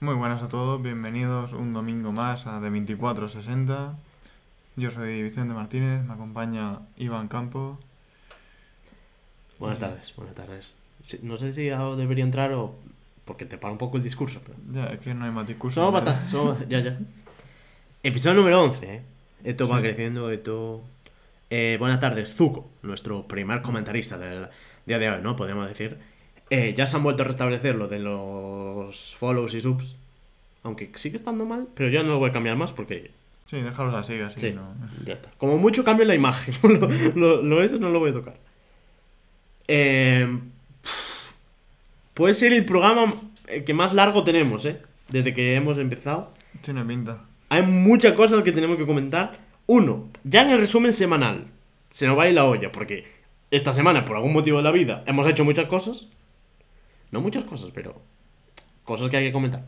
Muy buenas a todos, bienvenidos un domingo más a De 2460. Yo soy Vicente Martínez, me acompaña Iván Campo. Buenas tardes, buenas tardes. No sé si debería entrar o porque te para un poco el discurso. Ya, es que no hay más discurso. ya, ya. Episodio número 11, ¿eh? Esto va creciendo, esto... Eh, buenas tardes, Zuko, nuestro primer comentarista del día de hoy, ¿no? Podemos decir. Eh, ya se han vuelto a restablecer lo de los follows y subs. Aunque sigue estando mal, pero ya no lo voy a cambiar más porque. Sí, déjalos así, no... ya está. Como mucho cambio en la imagen. lo, eso no lo voy a tocar. Em, puede ser el programa que más largo tenemos, ¿eh? Desde que hemos empezado. Tiene pinta. Hay muchas cosas que tenemos que comentar. Uno, ya en el resumen semanal. Se nos va a ir la olla, porque esta semana, por algún motivo de la vida, hemos hecho muchas cosas. No muchas cosas, pero cosas que hay que comentar.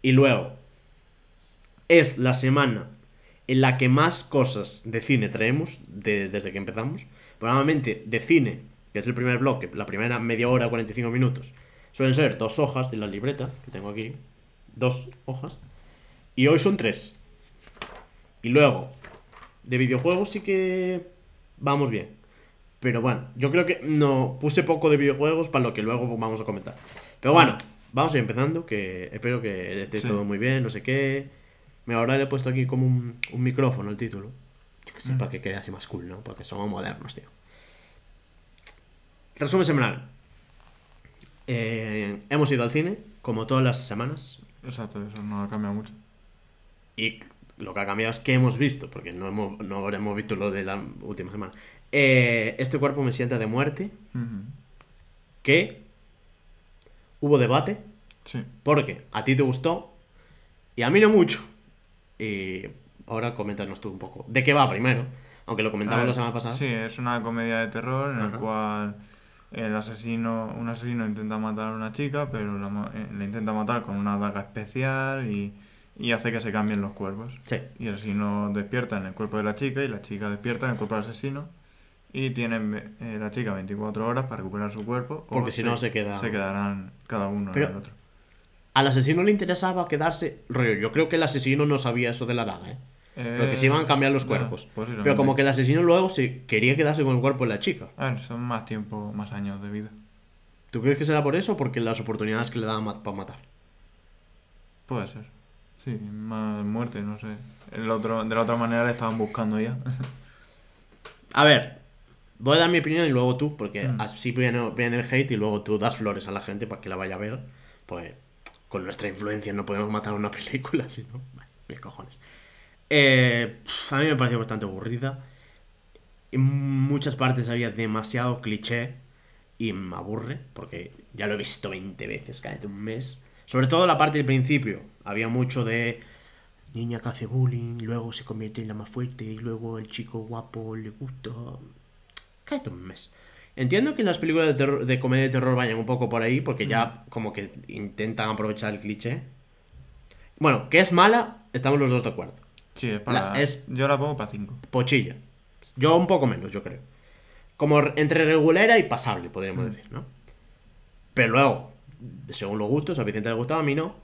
Y luego, es la semana en la que más cosas de cine traemos desde que empezamos. Probablemente de cine, que es el primer bloque, la primera media hora, 45 minutos. Suelen ser dos hojas de la libreta que tengo aquí. Dos hojas. Y hoy son tres. Y luego, de videojuegos sí que vamos bien. Pero bueno, yo creo que no puse poco de videojuegos para lo que luego vamos a comentar. Pero bueno, vamos a ir empezando, que espero que esté todo muy bien, no sé qué. Me ahora le he puesto aquí como un, micrófono el título. Yo que sé, mm. para que quede así más cool, ¿no? Porque somos modernos, tío. Resumen semanal. Eh, hemos ido al cine, como todas las semanas. Exacto, eso no ha cambiado mucho. Y lo que ha cambiado es que hemos visto, porque no, hemos, no habremos visto lo de la última semana. Eh, este cuerpo me sienta de muerte. Que hubo debate. Porque a ti te gustó y a mí no mucho. Y ahora comentarnos tú un poco. ¿De qué va primero? Aunque lo comentamos la semana pasada. Sí, es una comedia de terror en la cual el asesino, un asesino intenta matar a una chica, pero la, eh, intenta matar con una daga especial y, hace que se cambien los cuerpos. Y el asesino despierta en el cuerpo de la chica y la chica despierta en el cuerpo del asesino. Y tienen eh, la chica 24 horas para recuperar su cuerpo. Porque si no se queda. Se quedarán cada uno en el otro. Al asesino le interesaba quedarse. Yo creo que el asesino no sabía eso de la daga, ¿eh? Porque se iban a cambiar los eh, cuerpos. Pero como que el asesino luego se quería quedarse con el cuerpo de la chica. A ver, son más tiempo, más años de vida. ¿Tú crees que será por eso o porque las oportunidades que le daban para matar? Puede ser. Sí, más muerte, no sé. El otro, de la otra manera le estaban buscando ya. a ver, voy a dar mi opinión y luego tú, porque mm. así viene, el hate y luego tú das flores a la gente para que la vaya a ver. Pues con nuestra influencia no podemos matar una película, sino. Vale, mis cojones. Eh, a mí me pareció bastante aburrida. En muchas partes había demasiado cliché y me aburre, porque ya lo he visto 20 veces cada un mes. Sobre todo la parte del principio. Había mucho de niña que hace bullying, luego se convierte en la más fuerte, y luego el chico guapo le gusta un mes. Entiendo que las películas de, comedia de terror vayan un poco por ahí, porque ya mm. como que intentan aprovechar el cliché. Bueno, que es mala, estamos los dos de acuerdo. Sí, es para. yo la pongo para 5. Pochilla. Yo un poco menos, yo creo. Como entre regulera y pasable, podríamos mm. decir, ¿no? Pero luego, según los gustos, a Vicente le gustaba, a mí no.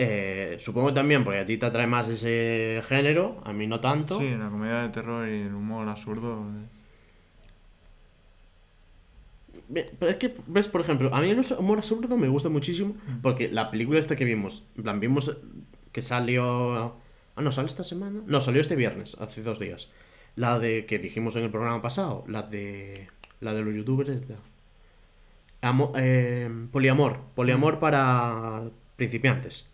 Eh, supongo también, porque a ti te atrae más ese género, a mí no tanto. Sí, la comedia de terror y el humor absurdo. Eh, es que, ves, por ejemplo, a mí el amor absurdo me gusta muchísimo porque la película esta que vimos, en plan, vimos que salió... Ah, no, sale esta semana. No, salió este viernes, hace dos días. La de que dijimos en el programa pasado, la de... La de los youtubers. De... Eh, poliamor. Poliamor para principiantes.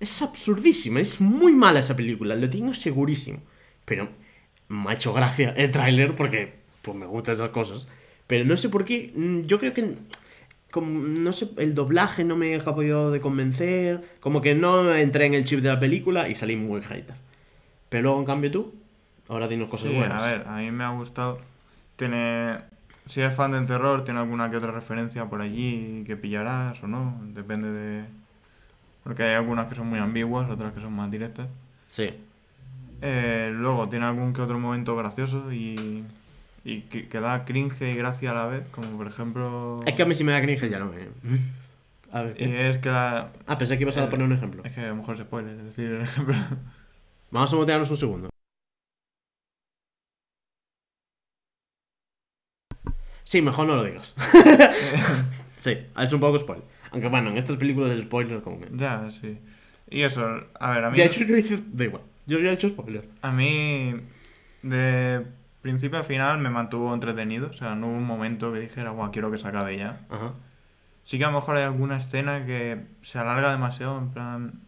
Es absurdísima, es muy mala esa película, lo tengo segurísimo. Pero me ha hecho gracia el tráiler porque pues, me gustan esas cosas. Pero no sé por qué, mm, yo creo que no sé, el doblaje no me ha yo de convencer, como que no entré en el chip de la película y salí muy hater. Pero luego, en cambio, tú, ahora tienes cosas buenas. A ver, a mí me ha gustado. Tiene. Si eres fan de terror, tiene alguna que otra referencia por allí que pillarás o no. Depende de. Porque hay algunas que son muy ambiguas, otras que son más directas. Sí. Eh, luego, tiene algún que otro momento gracioso y y que, da cringe y gracia a la vez, como por ejemplo... Es que a mí si me da cringe ya no me... a ver, Y es que da... Ah, pensé que ibas a poner un ejemplo. Es que a lo mejor spoiler, es decir el ejemplo. Vamos a motearnos un segundo. Sí, mejor no lo digas. sí, es un poco spoiler. Aunque bueno, en estas películas es spoiler como que... Ya, sí. Y eso, a ver, a mí... de hecho, yo Da igual, yo ya he hecho spoiler. A mí... De principio al final me mantuvo entretenido. O sea, no hubo un momento que dijera, guau, quiero que se acabe ya. Ajá. Sí que a lo mejor hay alguna escena que se alarga demasiado, en plan,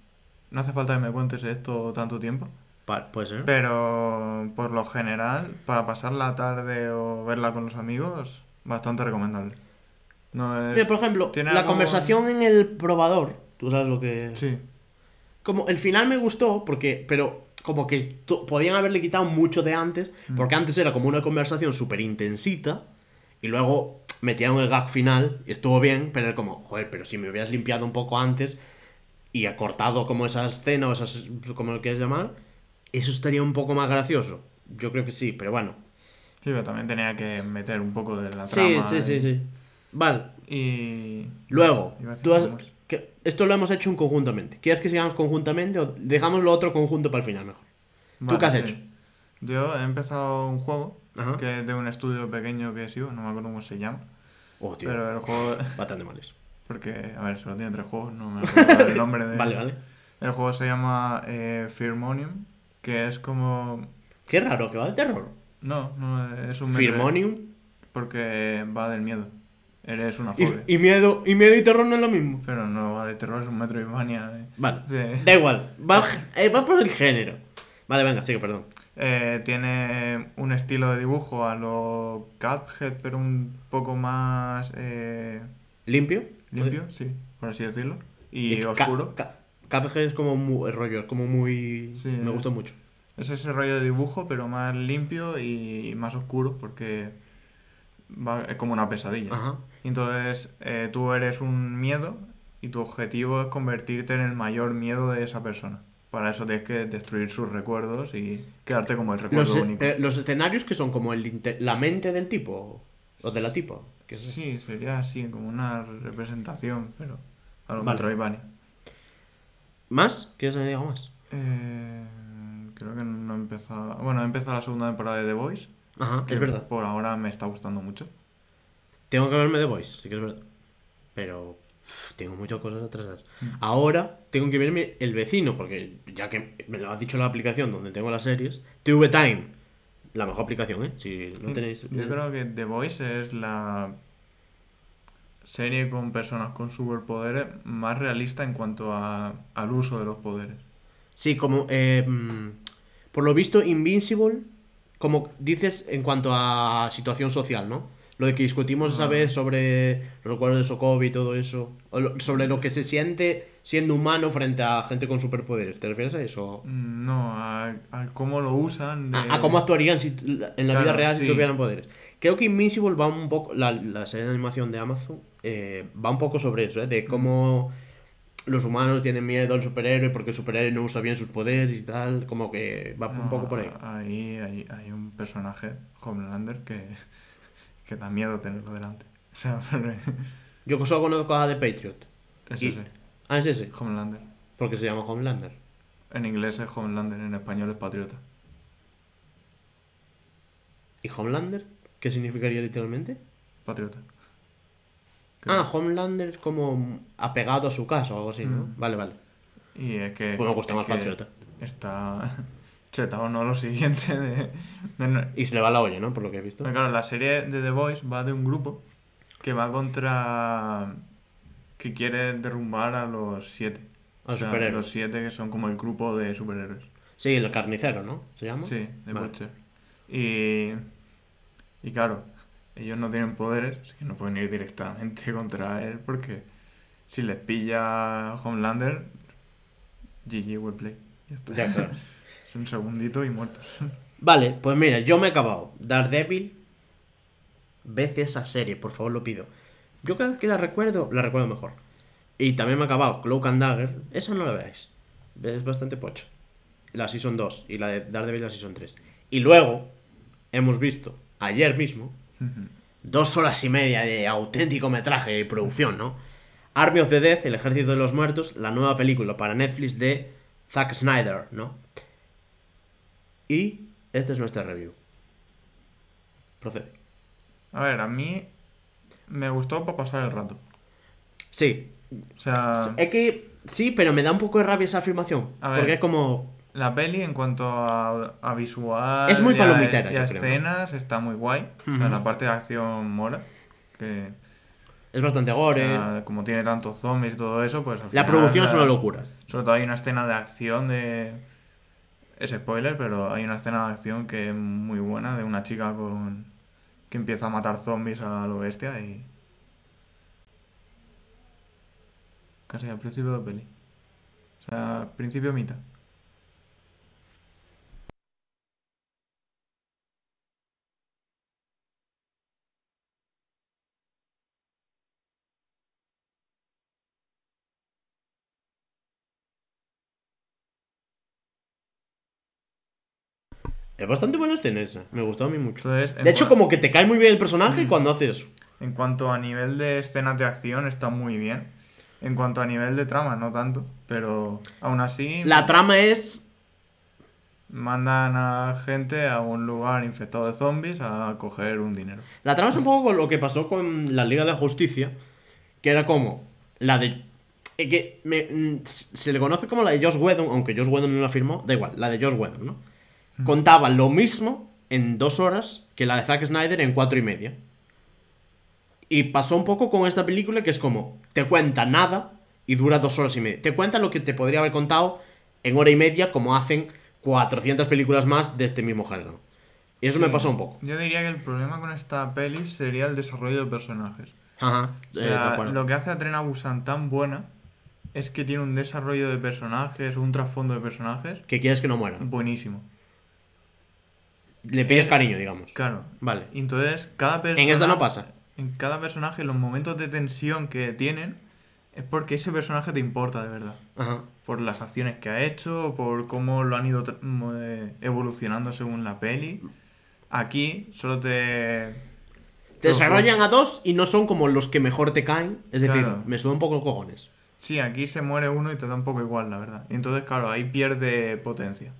no hace falta que me cuentes esto tanto tiempo. puede ser. Pero por lo general, para pasar la tarde o verla con los amigos, bastante recomendable. No es... Mira, por ejemplo, la conversación en el probador. Tú sabes lo que. Sí. Como el final me gustó, porque. Pero como que podían haberle quitado mucho de antes, mm. porque antes era como una conversación súper intensita, y luego metieron el gag final, y estuvo bien, pero era como, joder, pero si me hubieras limpiado un poco antes y acortado como esa escena o esas, como lo quieras llamar, eso estaría un poco más gracioso. Yo creo que sí, pero bueno. Sí, pero también tenía que meter un poco de la trama. Sí, sí, sí, sí. Vale. Y. Luego, tú has, esto lo hemos hecho conjuntamente. ¿Quieres que sigamos conjuntamente o dejamos lo otro conjunto para el final mejor? ¿Tú qué has hecho? Yo he empezado un juego que es de un estudio pequeño que sido no me acuerdo cómo se llama. Oh, Pero el juego. Bastante mal Porque, a ver, solo tiene tres juegos, no me acuerdo el nombre de. vale, vale. El juego se llama eh, Firmonium, que es como. Qué raro, que va de terror. No, no, es un. Firmonium. Porque va del miedo. Eres una fobia. Y, miedo, y miedo y terror no es lo mismo. Pero no va de terror, es un metro y mania. Eh. Vale. Da igual. Eh, va, por el género. Vale, venga, sigue, perdón. Eh, tiene un estilo de dibujo a lo Cuphead, pero un poco más. ¿Limpio? Limpio, limpio sí, por así decirlo. Y, oscuro. Cuphead es como muy, rollo, es como muy. me gustó mucho. Es ese rollo de dibujo, pero más limpio y más oscuro, porque es como una pesadilla. Ajá. Entonces eh, tú eres un miedo y tu objetivo es convertirte en el mayor miedo de esa persona. Para eso tienes que destruir sus recuerdos y quedarte como el recuerdo los, eh, único. Eh, los escenarios que son como el, la mente del tipo o de la tipo. sí, sería así, como una representación, pero a lo hay ¿Más? ¿Quieres añadir algo más? creo que no he empezado. Bueno, he empezado la segunda temporada de The Voice. Ajá, es verdad. Por ahora me está gustando mucho. Tengo que verme The Voice, sí que es verdad. Pero tengo muchas cosas atrasadas. Mm. Ahora tengo que verme El Vecino, porque ya que me lo ha dicho la aplicación donde tengo las series, TV Time, la mejor aplicación, ¿eh? Si no mm, tenéis... Yo creo que The Voice es la serie con personas con superpoderes más realista en cuanto al uso de los poderes. Sí, como... Eh, mm, por lo visto, Invincible, como dices en cuanto a situación social, ¿no? Lo de que discutimos esa ah. vez sobre los recuerdos de Sokov y todo eso. sobre lo que se siente siendo humano frente a gente con superpoderes. ¿Te refieres a eso? Mm, no, a, cómo lo usan. A, cómo actuarían en la vida real si tuvieran poderes. Creo que Invisible va un poco. La, serie de animación de Amazon eh, va un poco sobre eso, eh, de cómo los humanos tienen miedo al superhéroe porque el superhéroe no usa bien sus poderes y tal, como que va un poco por ahí. Ah, ahí hay, hay, un personaje, Homelander, que que da miedo tenerlo delante. Yo solo conozco a The Patriot. Ese sí. Ah, es ese. Homelander. Porque se llama Homelander. En inglés es Homelander, en español es Patriota. ¿Y Homelander? ¿Qué significaría literalmente? Patriota. Ah, Homelander es como apegado a su casa o algo así, ¿no? Mm. Vale, vale. Y es que. Pues me gusta más patriota. Está. cheta o no lo siguiente de, Y se le va la olla, ¿no? Por lo que he visto. claro, la serie de The Boys va de un grupo que va contra... que quiere derrumbar a los siete. A superhéroes. Los siete que son como el grupo de superhéroes. Sí, el carnicero, ¿no? ¿Se llama? Sí, de Butcher. Y... Y claro, ellos no tienen poderes, así que no pueden ir directamente contra él porque si les pilla Homelander, GG, will play. Ya está. Un segundito y muertos. Vale, pues mira, yo me he acabado. Daredevil. veces esa serie, por favor, lo pido. Yo cada vez que la recuerdo, la recuerdo mejor. Y también me he acabado Cloak and Dagger. Esa no la veáis. Es bastante pocho. La Season 2 y la de Daredevil la Season 3. Y luego hemos visto, ayer mismo, dos horas y media de auténtico metraje y producción, ¿no? Army of the Death, El Ejército de los Muertos, la nueva película para Netflix de Zack Snyder, ¿no? Y esta es nuestra review. Procede. A ver, a mí me gustó para pasar el rato. Sí. O sea... Es que sí, pero me da un poco de rabia esa afirmación. porque es como... La peli en cuanto a, visual... Es muy palomitera. Y a, escenas está muy guay. O sea, la parte de acción mola. Es bastante gore. como tiene tantos zombies y todo eso, pues... la producción es una locura. Sobre todo hay una escena de acción de es spoiler, pero hay una escena de acción que es muy buena de una chica con que empieza a matar zombies a lo bestia y casi al principio de peli. O sea, principio mitad. Es bastante buena escena esa. Eh. Me gustó a mí mucho. de hecho, como que te cae muy bien el personaje mm. cuando hace eso. En cuanto a nivel de escenas de acción, está muy bien. En cuanto a nivel de trama, no tanto. Pero aún así. La trama es. Mandan a gente a un lugar infectado de zombies a coger un dinero. La trama es un poco lo que pasó con la Liga de Justicia. Que era como. La de. Eh, que mm, se le conoce como la de Josh Whedon, aunque Josh Whedon no la firmó. Da igual, la de Josh Whedon, ¿no? contaba lo mismo en dos horas que la de Zack Snyder en cuatro y media. Y pasó un poco con esta película que es como, te cuenta nada y dura dos horas y media. Te cuenta lo que te podría haber contado en hora y media como hacen 400 películas más de este mismo género. Y eso me pasó un poco. Yo diría que el problema con esta peli sería el desarrollo de personajes. Ajá. Eh, lo que hace a Trena Busan tan buena es que tiene un desarrollo de personajes, un trasfondo de personajes. Que quieres que no muera. Buenísimo. Le pides cariño, digamos. Claro. Vale. Entonces, cada personaje. En esta no pasa. En cada personaje, los momentos de tensión que tienen es porque ese personaje te importa de verdad. Ajá. Por las acciones que ha hecho, por cómo lo han ido mm, eh, evolucionando según la peli. Aquí solo te. Te desarrollan a dos y no son como los que mejor te caen. Es decir, me suben un poco los cojones. Sí, aquí se muere uno y te da un poco igual, la verdad. entonces, claro, ahí pierde potencia.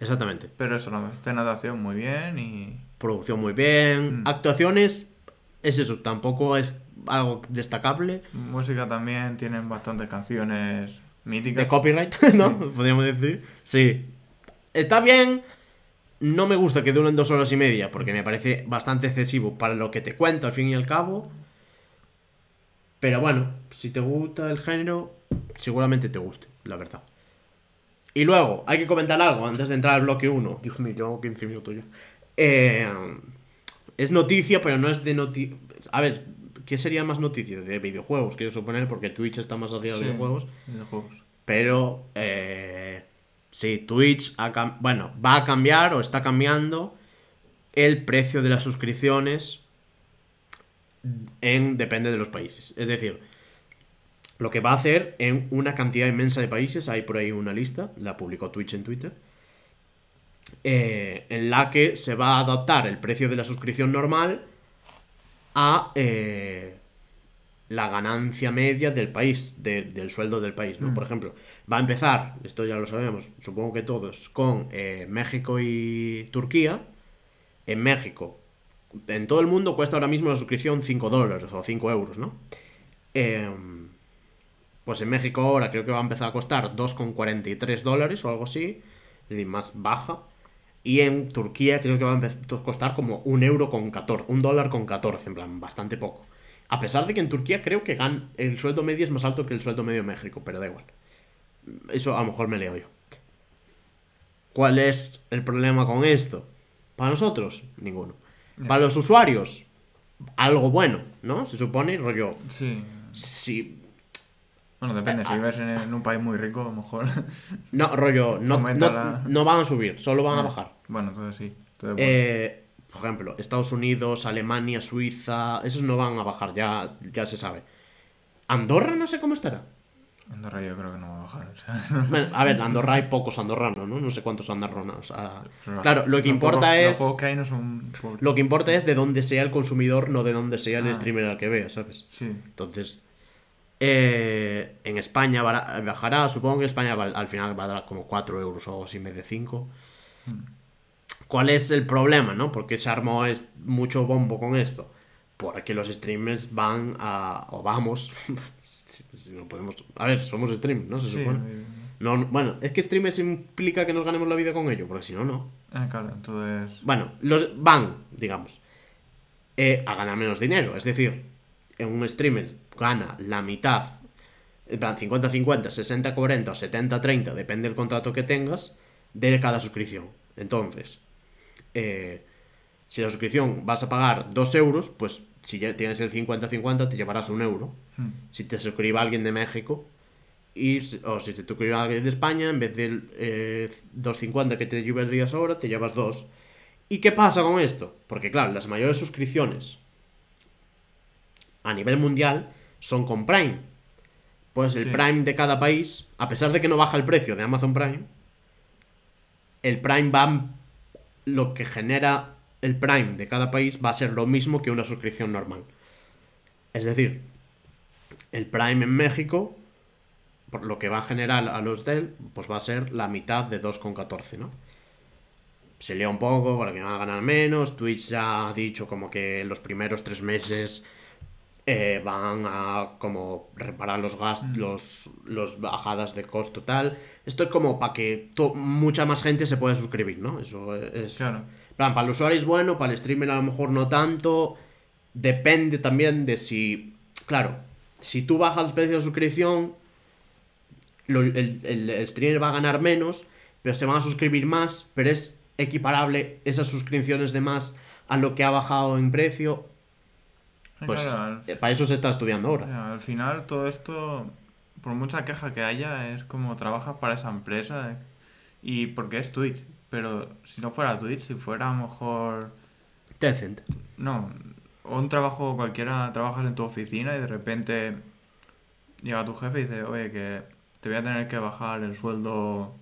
Exactamente. Pero eso, la escena de acción muy bien y... Producción muy bien. Mm. Actuaciones, es eso, tampoco es algo destacable. Música también, tienen bastantes canciones míticas. De copyright, ¿no? Podríamos decir. Sí. Está bien. No me gusta que duren dos horas y media, porque me parece bastante excesivo para lo que te cuento al fin y al cabo. Pero bueno, si te gusta el género, seguramente te guste, la verdad. Y luego, hay que comentar algo antes de entrar al bloque 1. Dios mío, llevo 15 minutos yo eh, es noticia, pero no es de noticia. A ver, ¿qué sería más noticia? De videojuegos, quiero suponer, porque Twitch está más asociado a videojuegos. Pero, eh, sí, Twitch bueno, va a cambiar o está cambiando el precio de las suscripciones en depende de los países. Es decir, lo que va a hacer en una cantidad inmensa de países, hay por ahí una lista, la publicó Twitch en Twitter, eh, en la que se va a adaptar el precio de la suscripción normal a eh, la ganancia media del país, del sueldo del país, ¿no? Mm. Por ejemplo, va a empezar, esto ya lo sabemos, supongo que todos, con eh, México y Turquía. En México, en todo el mundo cuesta ahora mismo la suscripción 5 dólares o 5 euros, ¿no? Eh, pues en México ahora creo que va a empezar a costar 2,43 dólares o algo así, es más baja. Y en Turquía creo que va a empezar a costar como un euro con 14, un dólar con 14, en plan, bastante poco. A pesar de que en Turquía creo que gan el sueldo medio es más alto que el sueldo medio en México, pero da igual. Eso a lo mejor me leo yo. ¿Cuál es el problema con esto? Para nosotros, ninguno. Para los usuarios, algo bueno, ¿no? Se supone, rollo. Sí. sí bueno, depende, eh, si vives ah. en un país muy rico, a lo mejor. No, rollo, no, no, van a subir, solo van a bajar. Bueno, entonces sí. Eh, por ejemplo, Estados Unidos, Alemania, Suiza, esos no van a bajar, ya, ya se sabe. Andorra no sé cómo estará. Andorra yo creo que no va a bajar. a ver, Andorra hay pocos andorranos, ¿no? No sé cuántos andorranos. Claro, lo que importa es... Lo, que importa es de dónde sea el consumidor, no de dónde sea el ah. streamer al que vea, ¿sabes? Sí. Entonces, eh, en España bajará, supongo que España al final va a dar como 4 euros o si en vez de 5. Mm. ¿Cuál es el problema, no? Porque se armó mucho bombo con esto. Porque los streamers van a. o vamos. no podemos. A ver, somos streamers, ¿no? Se supone. bueno, es que streamers implica que nos ganemos la vida con ello, porque si no, no. Ah, claro, entonces. Bueno, los van, digamos, eh, a ganar menos dinero. Es decir, en un streamer gana la mitad, 50-50, 60-40 o 70-30, depende del contrato que tengas, de cada suscripción. Entonces, eh, si la suscripción vas a pagar 2 euros, pues si tienes el 50-50 te llevarás un euro. Hmm. Si te suscriba alguien de México, o si te suscribe alguien de España, en vez del 2.50 eh, que te llevarías ahora, te llevas 2. ¿Y qué pasa con esto? Porque claro, las mayores suscripciones a nivel mundial son con Prime. Pues el Prime de cada país, a pesar de que no baja el precio de Amazon Prime, el Prime va. Lo que genera el Prime de cada país va a ser lo mismo que una suscripción normal. Es decir, el Prime en México, por lo que va a generar a los del, pues va a ser la mitad de 2,14, ¿no? Se lea un poco para que van a ganar menos. Twitch ya ha dicho como que En los primeros tres meses eh, van a como reparar los gastos, mm. los, bajadas de costo tal. Esto es como para que mucha más gente se pueda suscribir, ¿no? Eso es... Claro. para el usuario es bueno, para el streamer a lo mejor no tanto. Depende también de si... Claro, si tú bajas el precio de suscripción, el, el streamer va a ganar menos, pero se van a suscribir más, pero es equiparable esas suscripciones de más a lo que ha bajado en precio pues eh, para eso se está estudiando ahora. al final todo esto, por mucha queja que haya, es como trabajas para esa empresa eh, y porque es Twitch. Pero si no fuera Twitch, si fuera a lo mejor... Tencent. No, o un trabajo cualquiera, trabajas en tu oficina y de repente llega tu jefe y dice, oye, que te voy a tener que bajar el sueldo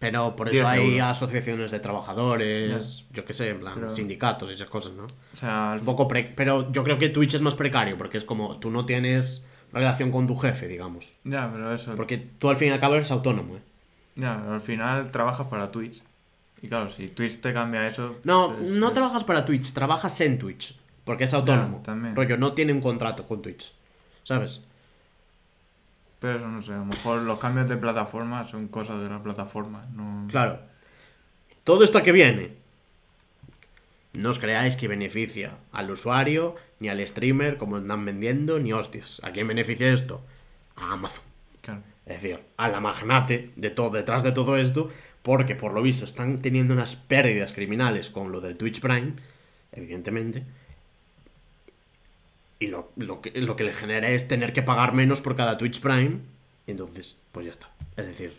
pero por eso hay asociaciones de trabajadores, yo qué sé, en plan, sindicatos y esas cosas, ¿no? O sea, poco pero yo creo que Twitch es más precario porque es como tú no tienes relación con tu jefe, digamos. Ya, pero eso. Porque tú al fin y al cabo eres autónomo, ¿eh? Ya, al final trabajas para Twitch. Y claro, si Twitch te cambia eso. No, pues no trabajas para Twitch, trabajas en Twitch. Porque es autónomo. también. Rollo, no tiene un contrato con Twitch. ¿Sabes? Pero eso no sé, a lo mejor los cambios de plataforma son cosas de la plataforma. No... Claro. Todo esto que viene. No os creáis que beneficia al usuario, ni al streamer, como están vendiendo, ni hostias. ¿A quién beneficia esto? A Amazon. Claro. Es decir, a la magnate de todo, detrás de todo esto, porque por lo visto están teniendo unas pérdidas criminales con lo del Twitch Prime, evidentemente y lo, que, lo que le genera es tener que pagar menos por cada Twitch Prime. Y entonces, pues ya está. Es decir.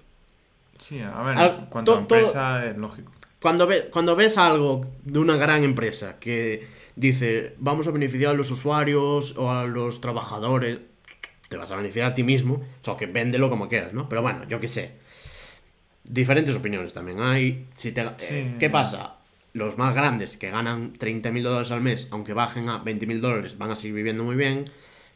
Sí, a ver, cuanto es lógico. Cuando, ve, cuando ves algo de una gran empresa que dice vamos a beneficiar a los usuarios o a los trabajadores, te vas a beneficiar a ti mismo. O sea, que véndelo como quieras, ¿no? Pero bueno, yo qué sé. Diferentes opiniones también hay. Si te, ¿Qué pasa? los más grandes que ganan 30.000 dólares al mes, aunque bajen a 20.000 dólares, van a seguir viviendo muy bien.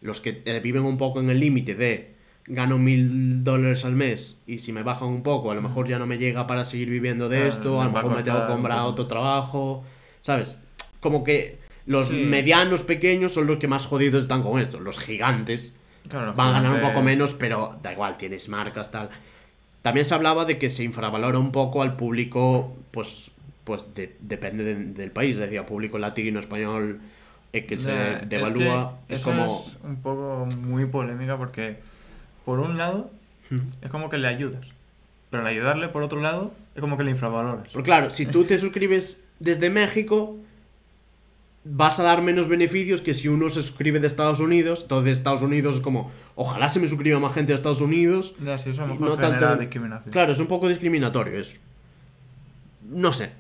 Los que eh, viven un poco en el límite de gano 1.000 dólares al mes y si me bajan un poco, a lo mejor ya no me llega para seguir viviendo de ah, esto, a lo mejor me tengo que comprar otro trabajo, ¿sabes? Como que los medianos pequeños son los que más jodidos están con esto, los gigantes van a ganar un poco menos, pero da igual, tienes marcas, tal. También se hablaba de que se infravalora un poco al público, pues pues depende del país. decía público latino, español, eh, Es que se devalúa. Es, como. un poco muy polémica porque, por un lado, es como que le ayudas. Pero al ayudarle, por otro lado, es como que le infravaloras. Pero claro, si tú te suscribes desde México, vas a dar menos beneficios que si uno se suscribe de Estados Unidos. Entonces, Estados Unidos es como, ojalá se me suscriba más gente de Estados Unidos. Claro, es un poco discriminatorio eso. No sé,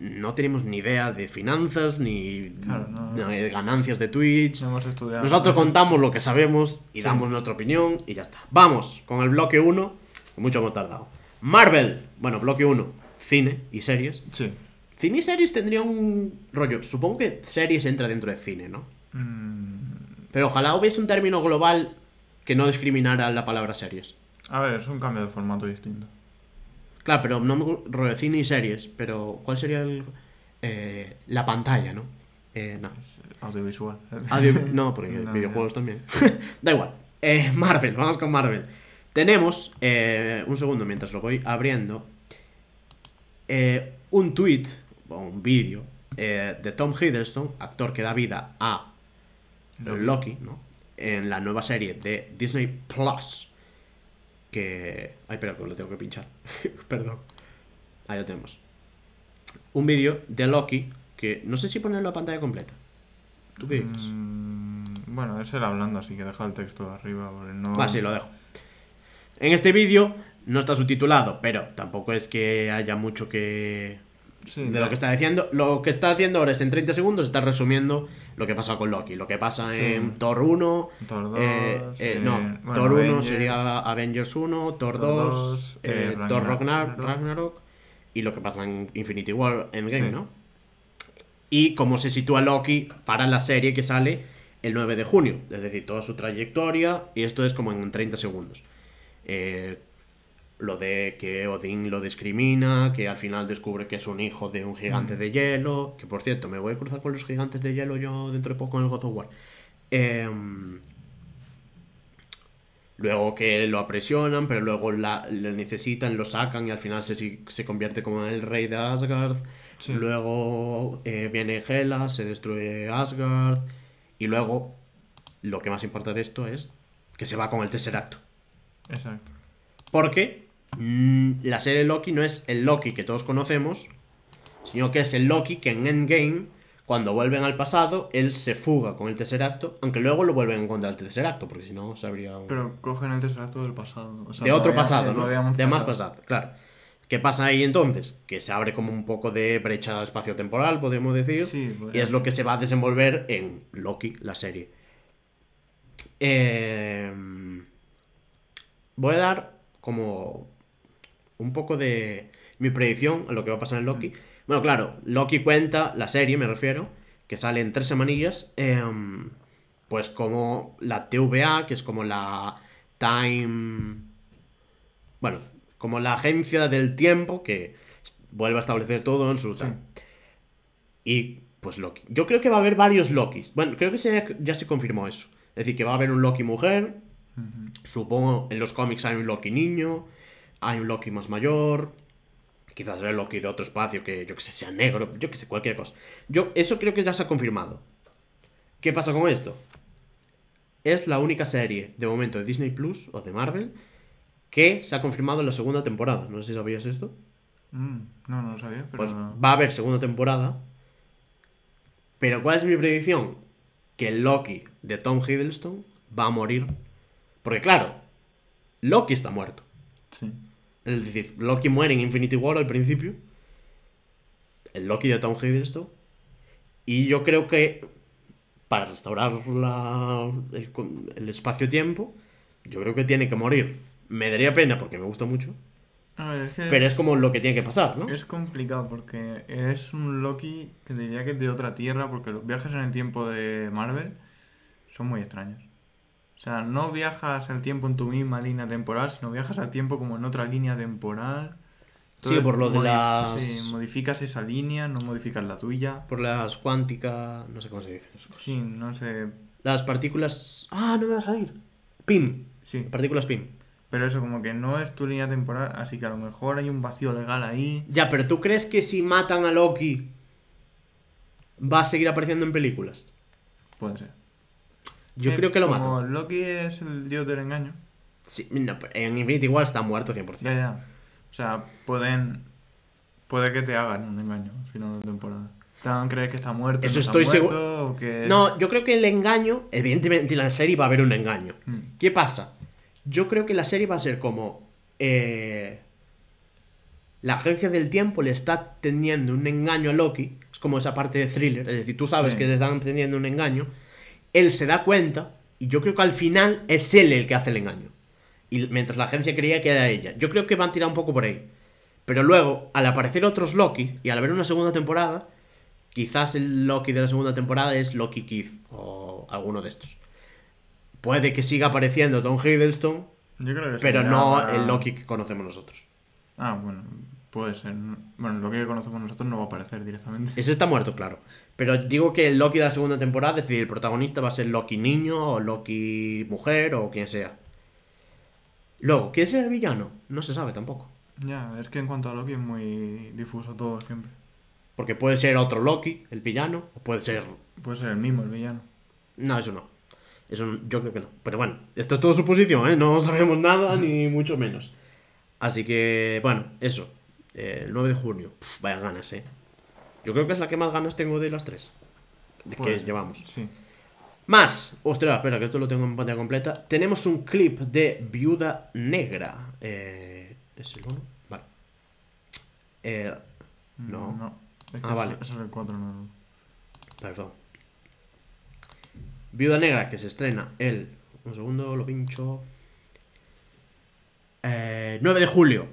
no tenemos ni idea de finanzas, ni ganancias de Twitch. Nosotros contamos lo que sabemos y damos nuestra opinión y ya está. Vamos con el bloque 1, mucho hemos tardado. Marvel, bueno, bloque 1, cine y series. Sí. Cine y series tendría un rollo. Supongo que series entra dentro de cine, ¿no? Mm. Pero ojalá hubiese un término global que no discriminara la palabra series. A ver, es un cambio de formato distinto. Claro, pero no me cine y series, pero ¿cuál sería el, eh, la pantalla, no? Eh, no. Audiovisual. no, porque videojuegos también. da igual. Eh, Marvel, vamos con Marvel. Tenemos, eh, un segundo mientras lo voy abriendo, un tweet o un vídeo de Tom Hiddleston, actor que da vida a Loki, Loki ¿no? en la nueva serie de Disney Plus que... Ay, espera, lo tengo que pinchar. Perdón. Ahí lo tenemos. Un vídeo de Loki, que no sé si ponerlo a pantalla completa. ¿Tú qué dices? Mm, bueno, es el hablando, así que deja el texto arriba. Porque no... Ah, sí, lo dejo. En este vídeo no está subtitulado, pero tampoco es que haya mucho que de lo que está diciendo. Lo que está haciendo ahora es en 30 segundos está resumiendo lo que pasa con Loki, lo que pasa en Thor 1, Thor 2, eh, eh, no, eh, Thor 1 sería Avengers 1, Thor, 2, eh, Thor Ragnarok, y lo que pasa en Infinity War Endgame, ¿no? Y cómo se sitúa Loki para la serie que sale el 9 de junio, es decir, toda su trayectoria, y esto es como en 30 segundos. Eh, lo de que Odín lo discrimina, que al final descubre que es un hijo de un gigante mm. de hielo, que por cierto, me voy a cruzar con los gigantes de hielo yo dentro de poco en el God of War. Em, luego que lo apresionan, pero luego lo necesitan, lo sacan y al final se, se convierte como el rey de Asgard. Luego eh, viene Hela, se destruye Asgard. Y luego, lo que más importa de esto es que se va con el tercer acto. Exacto. qué? Mm, la serie Loki no es el Loki que todos conocemos, sino que es el Loki que en Endgame, cuando vuelven al pasado, él se fuga con el tercer acto, aunque luego lo vuelven a encontrar el tercer acto, porque si no, se habría... Pero cogen el tercer acto del pasado. de otro pasado, De más pasado, claro. ¿Qué pasa ahí entonces? Que se abre como un poco de brecha temporal podemos decir, y es lo que se va a desenvolver en Loki, la serie. Eh, voy a dar como un poco de mi predicción a lo que va a pasar en Loki. Bueno, claro, Loki cuenta, la serie me refiero, que sale en tres semanillas, em, pues como la TVA, que es como la Time... Bueno, como la agencia del tiempo que vuelve a establecer todo en su Y pues Loki. Yo creo que va a haber varios Lokis. Bueno, creo que ya se confirmó eso. Es decir, que va a haber un Loki mujer. Supongo en los cómics hay un Loki niño hay un Loki más mayor, quizás el Loki de otro espacio que yo que sé sea negro, yo que sé, cualquier cosa. Yo eso creo que ya se ha confirmado. ¿Qué pasa con esto? Es la única serie de momento de Disney Plus o de Marvel que se ha confirmado en la segunda temporada. No sé si sabías esto. Mm, no, no lo sabía, Pues va a haber segunda temporada. Pero ¿cuál es mi predicción? Que el Loki de Tom Hiddleston va a morir. Porque claro, Loki está muerto. Es decir, Loki muere en Infinity War al principio. El Loki ya de Tom esto Y yo creo que para restaurar la, el, espacio-tiempo, yo creo que tiene que morir. Me daría pena porque me gusta mucho. pero es como lo que tiene que pasar, ¿no? Es complicado porque es un Loki que diría que es de otra tierra porque los viajes en el tiempo de Marvel son muy extraños. O sea, no viajas al tiempo en tu misma línea temporal, sino viajas al tiempo como en otra línea temporal. sí, por lo de las... modificas esa línea, no modificas la tuya. Por las cuánticas... No sé cómo se dice eso. Sí, no sé... Las partículas... Ah, no me va a salir. PIM. Sí. Partículas PIM. Pero eso, como que no es tu línea temporal, así que a lo mejor hay un vacío legal ahí. Ya, pero ¿tú crees que si matan a Loki va a seguir apareciendo en películas? Puede ser. Yo eh, creo que lo como Loki es el dios del engaño. Sí, pues, en Infinity igual está muerto 100%. Ya, ya. O sea, pueden. Puede que te hagan un engaño al final de temporada. ¿Te van a creer que está muerto? Eso estoy seguro. Que... No, yo creo que el engaño. Evidentemente, en la serie va a haber un engaño. Hmm. ¿Qué pasa? Yo creo que la serie va a ser como. Eh, la agencia del tiempo le está Teniendo un engaño a Loki. Es como esa parte de thriller. Es decir, tú sabes que le están Teniendo un engaño él se da cuenta y yo creo que al final es él el que hace el engaño. Y mientras la agencia creía que era ella. Yo creo que van a tirar un poco por ahí. Pero luego, al aparecer otros Loki y al haber una segunda temporada, quizás el Loki de la segunda temporada es Loki Keith o alguno de estos. Puede que siga apareciendo Don Hiddleston, pero no el Loki que conocemos nosotros. Ah, bueno, Puede ser. Bueno, lo que conocemos nosotros no va a aparecer directamente. Ese está muerto, claro. Pero digo que el Loki de la segunda temporada, es decir, el protagonista va a ser Loki niño o Loki mujer o quien sea. Luego, ¿quién sea el villano? No se sabe tampoco. Ya, es que en cuanto a Loki es muy difuso todo siempre. Porque puede ser otro Loki, el villano, o puede ser... Puede ser el mismo, el villano. No, eso no. Eso no, yo creo que no. Pero bueno, esto es todo suposición, ¿eh? No sabemos nada, ni mucho menos. Así que, bueno, eso. Eh, el 9 de junio. vaya ganas, eh. Yo creo que es la que más ganas tengo de las tres. De que pues, llevamos. Sí. Más. Ostras, espera, que esto lo tengo en pantalla completa. Tenemos un clip de Viuda Negra. Eh, ¿Es el 1? Vale. Eh, no. Mm, no. ah, vale. Es el 4, no. Perdón. Viuda Negra, que se estrena el... Un segundo, lo pincho. 9 de julio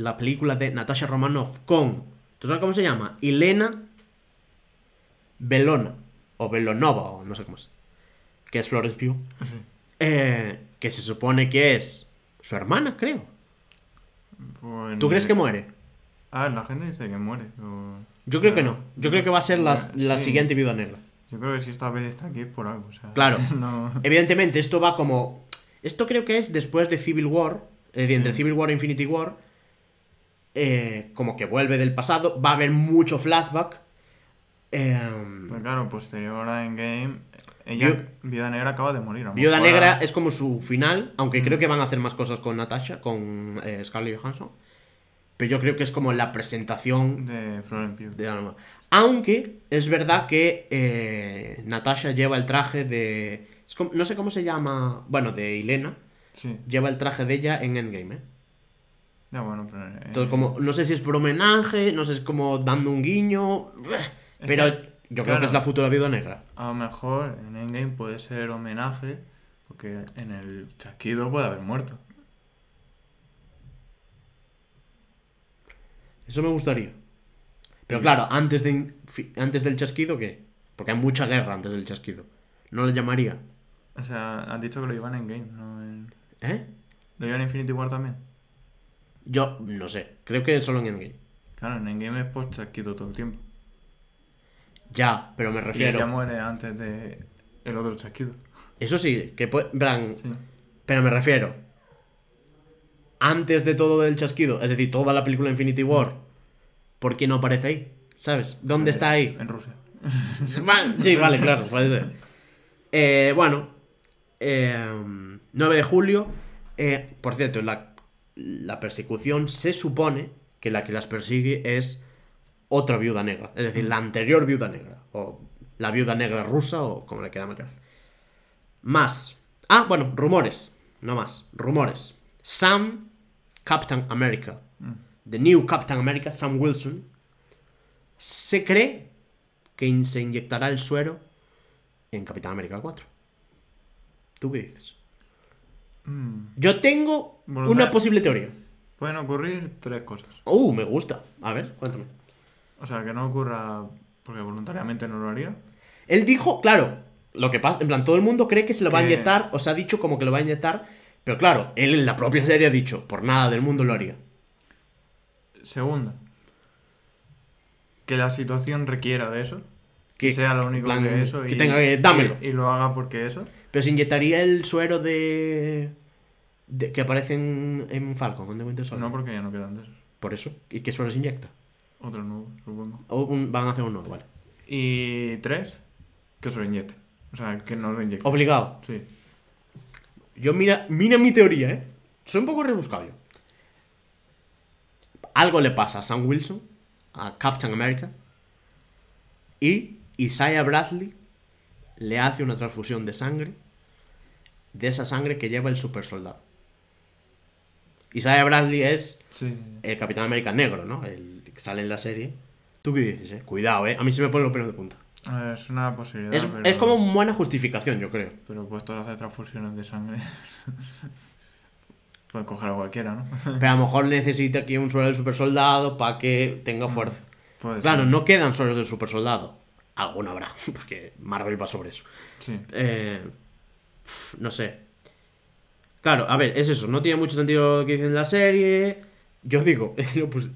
la película de Natasha Romanoff con, ¿tú sabes cómo se llama? Elena Belona, o Belonova, o no sé cómo es, que es Flores Pugh, eh, que se supone que es su hermana, creo. ¿Tú crees que muere? Ah, la gente dice que muere. Yo creo que no. Yo creo que va a ser la, siguiente viuda negra. Yo creo que si esta vez está aquí es por algo. claro. No... Evidentemente, esto va como. Esto creo que es después de Civil War. entre mm. Civil War e Infinity War. Eh, como que vuelve del pasado, va a haber mucho flashback. Em, pues claro, posterior a Endgame, Viuda Negra acaba de morir. Viuda Negra es como su final, aunque creo mm. que van a hacer más cosas con Natasha, con eh, Scarlett Johansson. Pero yo creo que es como la presentación de Florent aunque es verdad que eh, Natasha lleva el traje de... no sé cómo se llama... Bueno, de Elena. Lleva el traje de ella en Endgame, ¿eh? Eh. Entonces, como, no sé si es por homenaje, no sé, si es como dando un guiño, pero yo creo que es la futura vida negra. A lo mejor en Endgame puede ser homenaje, porque en el chasquido puede haber muerto. Eso me gustaría. Pero claro, antes, de, antes del chasquido, ¿qué? Porque hay mucha guerra antes del chasquido. No lo llamaría. O sea, han dicho que lo llevan en Game, ¿Eh? ¿Lo llevan en Infinity War también? Yo no sé, creo que solo en Endgame. Claro, en Endgame es post chasquido todo el tiempo. Ya, pero me refiero. Y ya muere antes de el otro chasquido. Eso sí, que puede. Bran... Pero me refiero. Antes de todo del chasquido, es decir, toda la película Infinity War, ¿por qué no aparece ahí? ¿Sabes? ¿Dónde eh, está ahí? En Rusia. sí, vale, claro, puede ser. Eh, bueno, 9 eh, de julio. por cierto, la la persecución se supone que la que las persigue es otra viuda negra, es decir, la anterior viuda negra, o la viuda negra rusa, o como le queramos llamar. Más. Ah, bueno, rumores, no más, rumores. Sam, Captain America, mm. The New Captain America, Sam Wilson, se cree que se inyectará el suero en Capitán América 4. ¿Tú qué dices? Mm. Yo tengo una posible teoría. Pueden ocurrir tres cosas. Uh, me gusta. A ver, cuéntame. O sea, que no ocurra porque voluntariamente no lo haría. Él dijo, claro, lo que pasa, en plan, todo el mundo cree que se lo va a inyectar, se ha dicho como que lo va a inyectar, pero claro, él en la propia serie ha dicho, por nada del mundo lo haría. Segunda, que la situación requiera de eso, que sea lo único que eso, que tenga que, dámelo. y lo haga porque eso. Pero se inyectaría el suero de. que aparece en, en Falcon, en Winter No, porque ya no quedan de Por eso. ¿Y qué suero se inyecta? Otro nuevo, supongo. van a hacer un nuevo, vale. Y tres, que se lo inyecte. O sea, que no lo inyecte. Obligado. Sí. Yo mira, mira mi teoría, ¿eh? Soy un poco rebuscado yo. Algo le pasa a Sam Wilson, a Captain America, y Isaiah Bradley le hace una transfusión de sangre, de esa sangre que lleva el super soldado. Isaiah Bradley es el Capitán América negro, ¿no? El que sale en la serie. ¿Tú qué dices, eh? Cuidado, eh. A mí se me ponen los pelos de punta. Es una posibilidad. Es, como una buena justificación, yo creo. Pero pues a las transfusiones de sangre. Puede coger a cualquiera, ¿no? pero a lo mejor necesita aquí un suelo del super soldado para que tenga mm, fuerza. claro, no quedan suelos del super soldado. Alguna habrá, porque Marvel va sobre eso. Sí. Eh, no sé. Claro, a ver, es eso, no tiene mucho sentido lo que dicen en la serie. Yo digo, pues,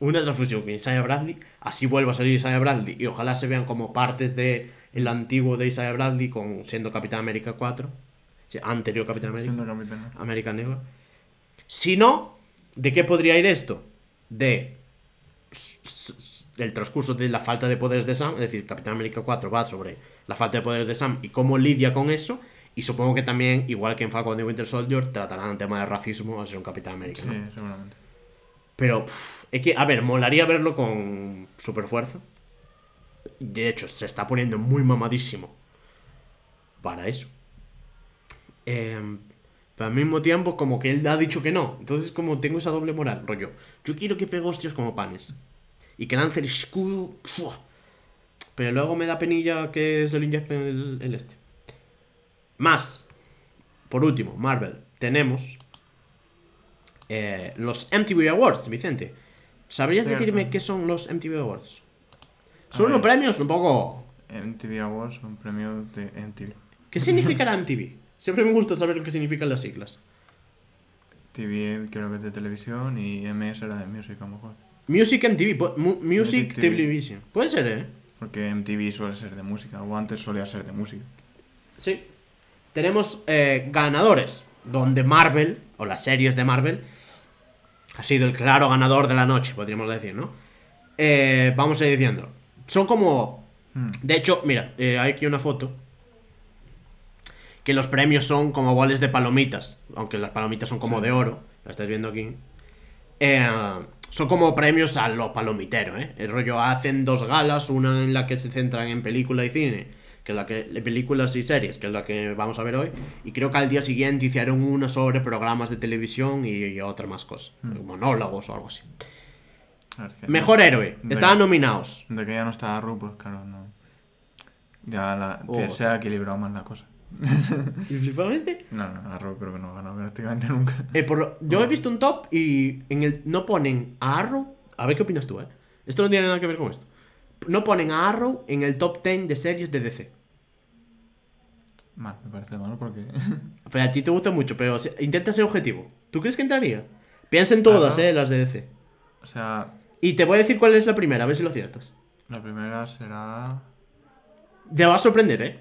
una transfusión con Isaiah Bradley, así vuelva a salir Isaiah Bradley y ojalá se vean como partes de el antiguo de Isaiah Bradley con siendo Capitán América 4, anterior Capitán América. Siendo Capitán. América Negra. Si no, ¿de qué podría ir esto? De el transcurso de la falta de poderes de Sam, es decir, Capitán América 4 va sobre la falta de poderes de Sam y cómo lidia con eso. Y supongo que también, igual que en Falcon de Winter Soldier, tratarán el tema del racismo al ser un Capitán América. Sí, seguramente. Pero es que, a ver, molaría verlo con super fuerza. De hecho, se está poniendo muy mamadísimo para eso. Em, pero al mismo tiempo, como que él ha dicho que no. Entonces, como tengo esa doble moral, rollo. Yo quiero que pegue hostias como panes y que lance el escudo. Pero luego me da penilla que se lo inyecten en el este. Más, por último, Marvel, tenemos eh, los MTV Awards, Vicente. ¿Sabrías decirme qué son los MTV Awards? Son unos premios un poco... MTV Awards son premios de MTV. ¿Qué significará MTV? Siempre me gusta saber lo que significan las siglas. TV creo que es de televisión y MS era de música a lo mejor. Music MTV. Music, TV. Puede ser, ¿eh? Porque MTV suele ser de música, o antes solía ser de música. Sí. Tenemos eh, ganadores, donde Marvel, o las series de Marvel, ha sido el claro ganador de la noche, podríamos decir, ¿no? Eh, vamos a ir diciendo. Son como. Hmm. De hecho, mira, eh, hay aquí una foto. Que los premios son como goles de palomitas. Aunque las palomitas son como de oro. la estáis viendo aquí. Eh, son como premios a los palomiteros, ¿eh? El rollo hacen dos galas, una en la que se centran en película y cine, que es la que películas y series, que es la que vamos a ver hoy, y creo que al día siguiente hicieron una sobre programas de televisión y, otra más cosas. Hmm. monólogos o algo así. Mejor héroe, estaban nominados. De que ya no estaba pues claro, no. Ya oh. se ha equilibrado más la cosa. ¿Y viste? No, no, Arrow creo que no ha ganado prácticamente nunca. Eh, yo he visto un top y en el no ponen a Arrow. A ver qué opinas tú, ¿eh? Esto no tiene nada que ver con esto. No ponen a Arrow en el top 10 de series de DC. Mal, me parece malo porque. a ti te gusta mucho, pero intenta ser objetivo. ¿Tú crees que entraría? Piensa en todas, ¿eh? Las de DC. O sea. Y te voy a decir cuál es la primera, a ver si lo aciertas. La primera será. Te va a sorprender, ¿eh?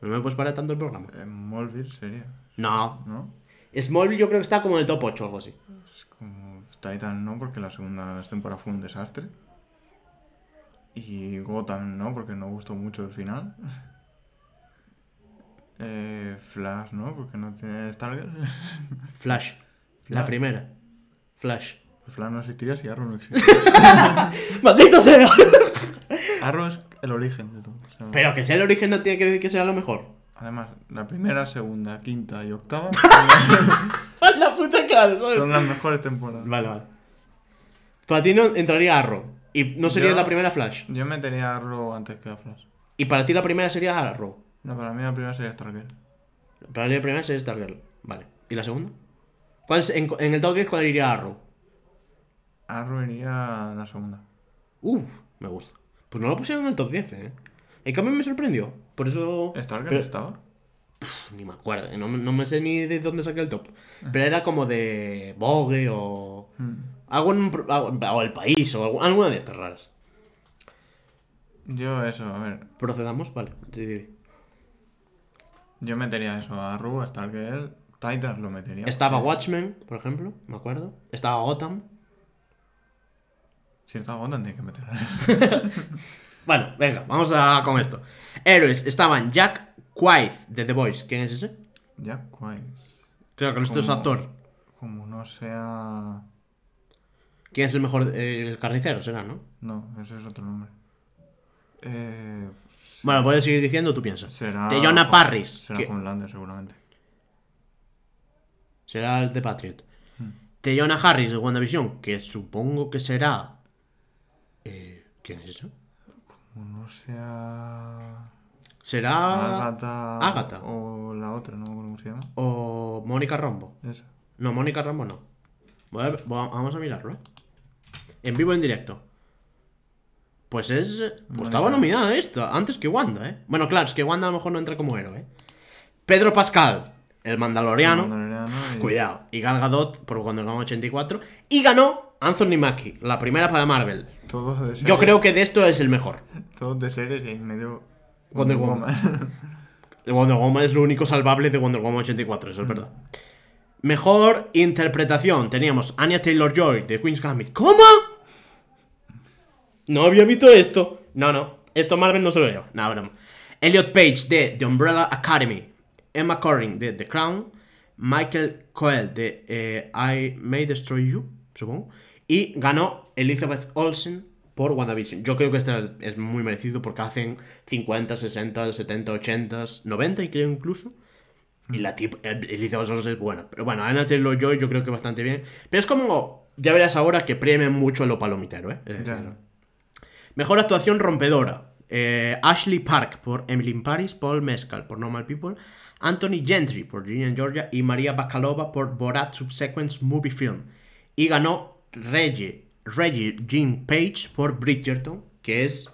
No me puedes parar tanto el programa. Eh, Smallville sería. No. ¿No? Smallville yo creo que está como en el top 8 o algo así. Es como Titan no, porque la segunda temporada fue un desastre. Y Gotham no, porque no gustó mucho el final. eh, Flash no, porque no tiene Stargirl. Flash. La primera. Flash. Pues Flash no existiría si Arrow no existiera. ¡Maldito sea! Arrow es el origen de todo. Pero que sea el origen no tiene que decir que sea lo mejor. Además, la primera, segunda, quinta y octava son, son las mejores temporadas. Vale, vale. Para ti no entraría Arrow. Y no sería la primera Flash. Yo me tenía Arrow antes que a Flash. Y para ti la primera sería Arrow. No, para mí la primera sería Stargirl. Para mí la primera sería Stargirl. Vale. ¿Y la segunda? ¿Cuál es- en, el top 10 cuál iría Arrow? Arrow iría la segunda. Uf, me gusta. Pues no lo pusieron en el top 10, ¿eh? En cambio me sorprendió. Por eso. ¿Stalker estaba? ni me acuerdo, ¿eh? no, me sé ni de dónde saqué el top. Pero era como de Vogue o. Hmm. Algo en o El País o alguna de estas raras. Yo, eso, a ver. ¿Procedamos? Vale, sí, Yo metería eso a Ru, a Stalker Titans lo metería. Estaba Watchmen, por ejemplo, me acuerdo. Estaba Gotham está onda tiene que meter. bueno, venga, vamos a con esto. Héroes estaban Jack Quaid de The Voice. ¿Quién es ese? Jack Quaid. Creo que no es actor. Como no sea. ¿Quién es el mejor? Eh, el carnicero será, ¿no? No, ese es otro nombre. Eh, bueno, puedes seguir diciendo, tú piensas. Será. Parris. Será con Lander, seguramente. Será el de Patriot. Teyona hmm. Harris de WandaVision, que supongo que será eh, ¿Quién es esa? Como sea. Será. Ágata. O la otra, no cómo se llama. O Mónica Rombo No, Mónica Rombo no. vamos a mirarlo, eh. En vivo, en directo. Pues es. Pues estaba nominada esto antes que Wanda, ¿eh? Bueno, claro, es que Wanda a lo mejor no entra como héroe. Eh. Pedro Pascal, el Mandaloriano. cuidado. Y Gal Gadot por cuando ganó 84. Y ganó Anthony Mackie, la primera para Marvel. Yo creo que de esto es el mejor. Todos de series y medio Wonder, Woman. Wonder Woman es lo único salvable de Wonder Woman 84, eso es verdad. Mejor interpretación. Teníamos Anya Taylor-Joy de Queen's Gambit. ¿Cómo? No había visto esto. No, no. Esto Marvel no se lo veo. Nada, broma. Elliot Page de The Umbrella Academy. Emma Corrin de The Crown. Michael Coel de eh, I May Destroy You, supongo. Y ganó Elizabeth Olsen por WandaVision. Yo creo que este es muy merecido porque hacen 50, 60, 70, 80, 90 y creo incluso. Y la eh, Elizabeth Olsen es buena. Pero bueno, Ana tenerlo yo yo creo que bastante bien. Pero es como, ya verás ahora que premian mucho a lo palomitero, ¿eh? Mejor actuación rompedora. Eh, Ashley Park por Emily in Paris, Paul Mescal por Normal People, Anthony Gentry por Virginia Georgia y María Bakalova por Borat Subsequence Movie Film. Y ganó Reggie, Reggie Jim Page por Bridgerton, que es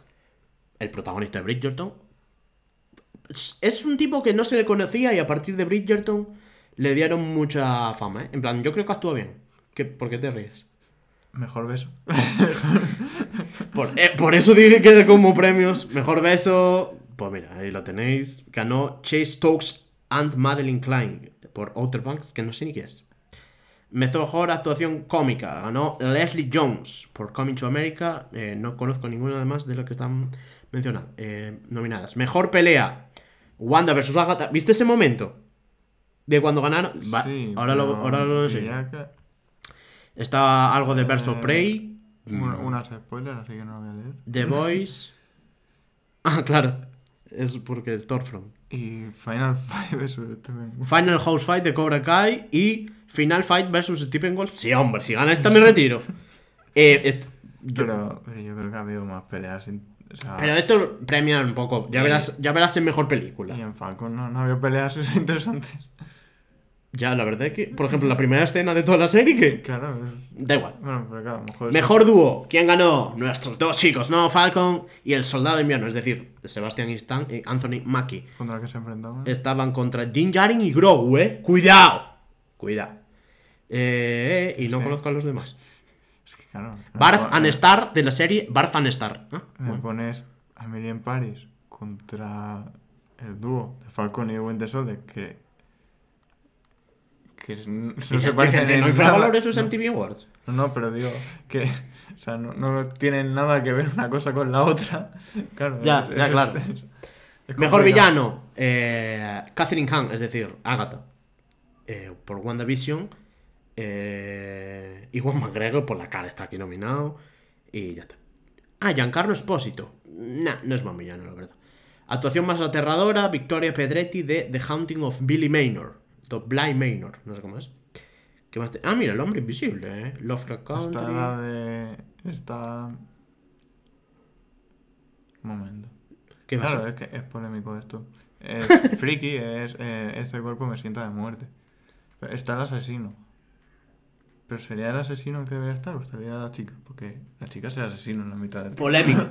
el protagonista de Bridgerton. Es un tipo que no se le conocía y a partir de Bridgerton le dieron mucha fama, ¿eh? En plan, yo creo que actúa bien. ¿Qué, ¿Por qué te ríes? Mejor beso. Eh, por, eso dije que era como premios. Mejor beso. Pues mira, ahí lo tenéis. Ganó Chase Stokes and Madeline Klein por Outer Banks, que no sé ni qué es. Mejor actuación cómica ganó Leslie Jones por Coming to America. Eh, no conozco ninguna además de lo que están mencionadas, eh, nominadas. Mejor pelea, Wanda vs. Agatha. ¿Viste ese momento? De cuando ganaron. ahora, lo, ahora sé. Estaba algo de Verso eh, Prey. Unas así que no lo voy a leer. The Voice. ah, claro. Es porque es Thorfront. Y Final Five, Final House Fight de Cobra Kai y. Final Fight versus Wolf. Sí, hombre, si gana esta me retiro. Eh, pero, yo creo que ha habido más peleas. pero esto Premia un poco. Ya verás, ya verás en mejor película. Y en Falcon no, no había peleas interesantes. Ya, la verdad es que, por ejemplo, la primera escena de toda la serie que. Claro, Da igual. mejor, dúo. ¿Quién ganó? Nuestros dos chicos, ¿no? Falcon y el soldado de invierno, es decir, Sebastián Stan y Anthony Mackie. Contra qué se enfrentaban. Estaban contra Jin Jaring y Grogu, ¿eh? ¡Cuidado! Cuidado. Eh, y no conozco a los demás. Es que claro. Barth and Star de la serie Barth and Star. ¿Ah? Me pones a Miriam Paris contra el dúo de Falcon y Wendy Soldier, que. que no se parecen. no hay no, No, pero digo que. O sea, no, tienen nada que ver una cosa con la otra. Claro. Ya, ya, claro. Mejor villano, eh, Catherine Hahn, es decir, Agatha. Eh, por WandaVision eh, Iwan McGregor por la cara está aquí nominado. Y ya está. Ah, Giancarlo Espósito. Nah, no es más villano, la verdad. Actuación más aterradora, Victoria Pedretti de The Haunting of Billy Maynor. The Blind Maynor, no sé cómo es. ¿Qué más Ah, mira, el hombre invisible, ¿eh? Lovecraft Country. Está de... Está... Un momento. Claro, es que es polémico esto. Es friki, es... Eh, este cuerpo me sienta de muerte. Está el asesino. Pero sería el asesino el que debería estar o estaría la chica, porque la chica es el asesino en la mitad del Polémico.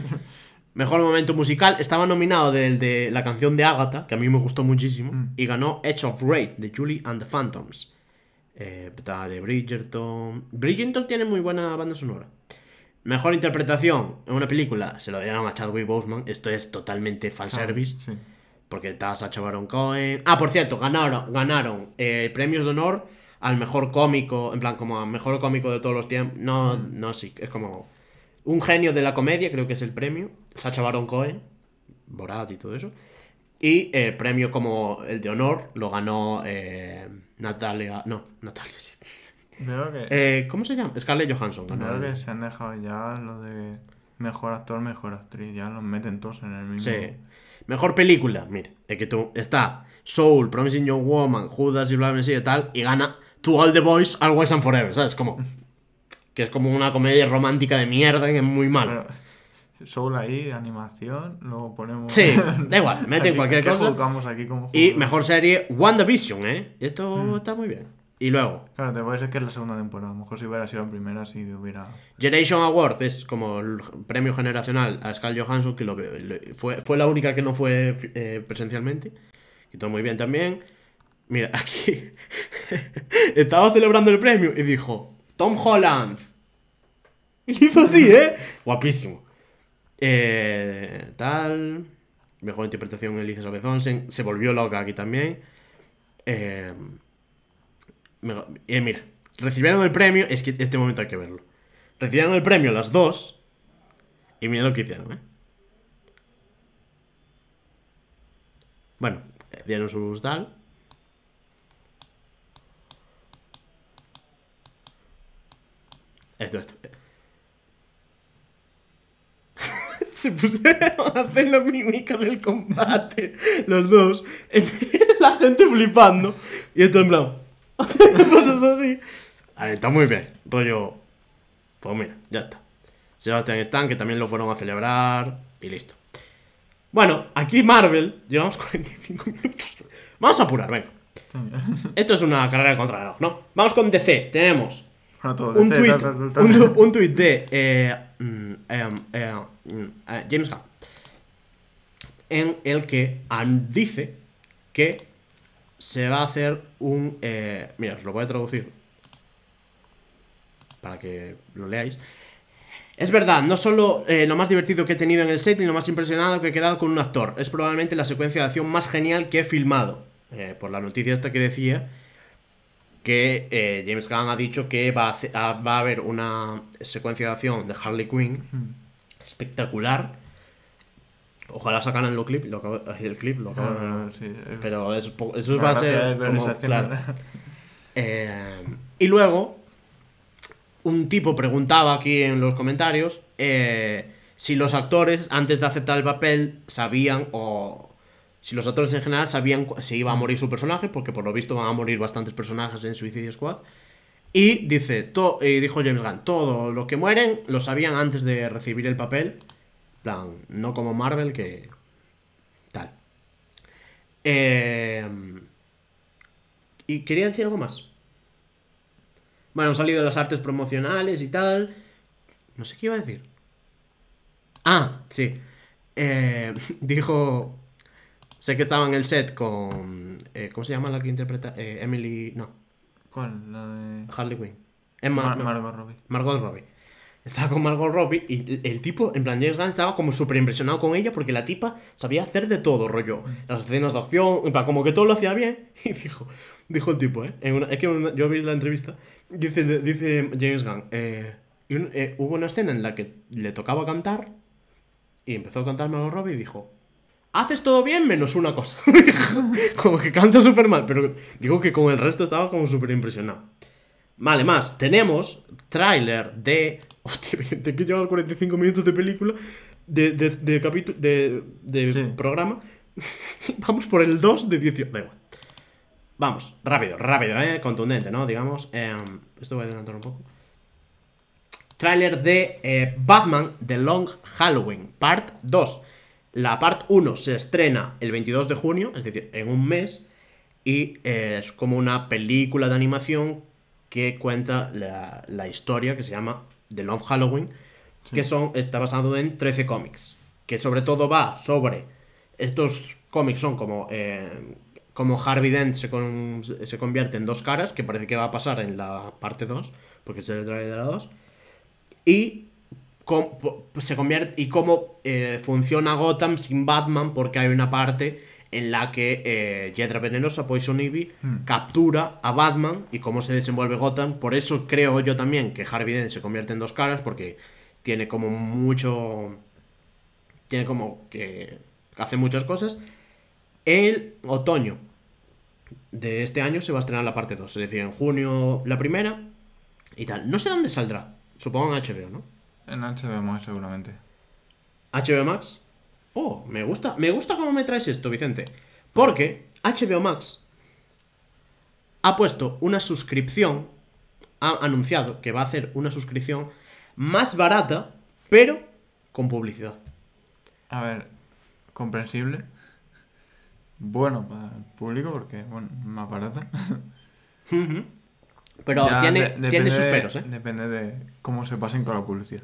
Mejor momento musical estaba nominado del de la canción de Agatha, que a mí me gustó muchísimo, mm. y ganó Edge of Raid de Julie and the Phantoms. Eh, de Bridgerton. Bridgerton tiene muy buena banda sonora. Mejor interpretación en una película se lo dieron a Chadwick Boseman. Esto es totalmente fanservice. service Porque está Sacha Baron Cohen. Ah, por cierto, ganaron, ganaron eh, premios de honor al mejor cómico, en plan, como al mejor cómico de todos los tiempos. No, mm. no, sí, es como un genio de la comedia, creo que es el premio. Sacha Baron Cohen, Borat y todo eso. Y eh, premio como el de honor lo ganó eh, Natalia. No, Natalia, sí. Creo que... eh, ¿Cómo se llama? Scarlett Johansson. Creo que se han dejado ya lo de mejor actor, mejor actriz. Ya los meten todos en el mismo. Sí. Mejor película, mira, es que tú está Soul, Promising Young Woman, Judas y bla, bla, bla y tal, y gana To All the Boys, Always and Forever, ¿sabes? Como. Que es como una comedia romántica de mierda que es muy mala. Solo ahí, animación, lo ponemos. Sí, da igual, meten cualquier cosa. Aquí como y mejor serie, WandaVision, ¿eh? esto mm. está muy bien. Y luego. Claro, te puedes decir que es la segunda temporada. A lo mejor si hubiera sido la primera, si hubiera. Generation Award es como el premio generacional a Scarlett Johansson, que lo, fue, fue, la única que no fue eh, presencialmente. Que todo muy bien también. Mira, aquí estaba celebrando el premio y dijo, Tom Holland. Y hizo así, ¿eh? Guapísimo. Eh, tal. Mejor interpretación Elisa Se volvió loca aquí también. Eh, mira, recibieron el premio. Es que este momento hay que verlo. Recibieron el premio las dos. Y mira lo que hicieron, ¿eh? Bueno, eh, dieron su tal. Esto, esto. se pusieron a hacer los mímicos del combate, los dos. la gente flipando. Y esto en plan. Cosas así. A está muy bien. Rollo. Pues mira, ya está. Sebastián Stan, que también lo fueron a celebrar. Y listo. Bueno, aquí Marvel. Llevamos 45 minutos. Vamos a apurar, venga. Esto es una carrera de contrarreloj, ¿no? Vamos con DC. Tenemos un, tweet, de eh, mm, eh, eh, mm, James Gunn en el que dice que se va a hacer un... mira, os lo voy a traducir para que lo leáis. Es verdad, no solo lo más divertido que he tenido en el set, ni lo más impresionado que he quedado con un actor. Es probablemente la secuencia de acción más genial que he filmado. por la noticia esta que decía que eh, James Gunn ha dicho que va a, haber una secuencia de acción de Harley Quinn espectacular. Ojalá sacaran el clip, lo el clip, lo ah, pero eso, va a ser como, claro. Eh, y luego un tipo preguntaba aquí en los comentarios eh, si los actores antes de aceptar el papel sabían o si los actores en general sabían si iba a mm. morir su personaje, porque por lo visto van a morir bastantes personajes en Suicide Squad. Y dice, eh", dijo James Gunn, todo lo que mueren lo sabían antes de recibir el papel. plan, no como Marvel, que. tal. Em, y quería decir algo más. Bueno, han salido las artes promocionales y tal. No sé qué iba a decir. Ah, sí. Eh, dijo Sé que estaba en el set con. Eh, ¿Cómo se llama la que interpreta? Eh, Emily. No. Con la de. Harley Quinn. Margot Robbie. Margot Robbie. Estaba con Margot Robbie y el tipo, en plan James Gunn, estaba como súper impresionado con ella porque la tipa sabía hacer de todo, rollo. Mm. Las escenas de acción, en como que todo lo hacía bien. Y dijo, dijo el tipo, ¿eh? es que yo vi la entrevista, dice, James Gunn, eh, hubo una escena en la que le tocaba cantar y empezó a cantar Margot Robbie y dijo, haces todo bien menos una cosa. como que canta súper mal, pero digo que con el resto estaba como súper impresionado. Vale, más, tenemos tráiler de... Hostia, tengo que llevar 45 minutos de película, de, de, capítulo, de, de programa. Vamos por el 2 de 18... Vamos, rápido, rápido, eh, Contundente, ¿no? Digamos, em, esto voy a adelantar un poco. Tráiler de eh, Batman The Long Halloween, Part 2 la parte 1 se estrena el 22 de junio, es decir, en un mes, y eh, es como una película de animación que cuenta la, historia que se llama The Long Halloween, que son, está basado en 13 cómics, que sobre todo va sobre... Estos cómics son como... Eh, como Harvey Dent se, convierte en dos caras, que parece que va a pasar en la parte 2, porque es el trae de la 2. Y se convierte y cómo eh, funciona Gotham sin Batman, porque hay una parte en la que Jedra eh, Venenosa, Poison Ivy, hmm. captura a Batman y cómo se desenvuelve Gotham. Por eso creo yo también que Harvey Dent se convierte en dos caras, porque tiene como mucho. Tiene como que hace muchas cosas. El otoño de este año se va a estrenar la parte 2, es decir, en junio la primera y tal. No sé dónde saldrá, supongo en HBO, ¿no? En HBO Max seguramente. ¿HBO Max? Oh, me gusta, me gusta cómo me traes esto, Vicente. Porque HBO Max ha puesto una suscripción, ha anunciado que va a hacer una suscripción más barata, pero con publicidad. A ver, comprensible. Bueno para el público, porque, bueno, más barata. Pero tiene, sus peros, ¿eh? Depende de cómo se pasen con la publicidad.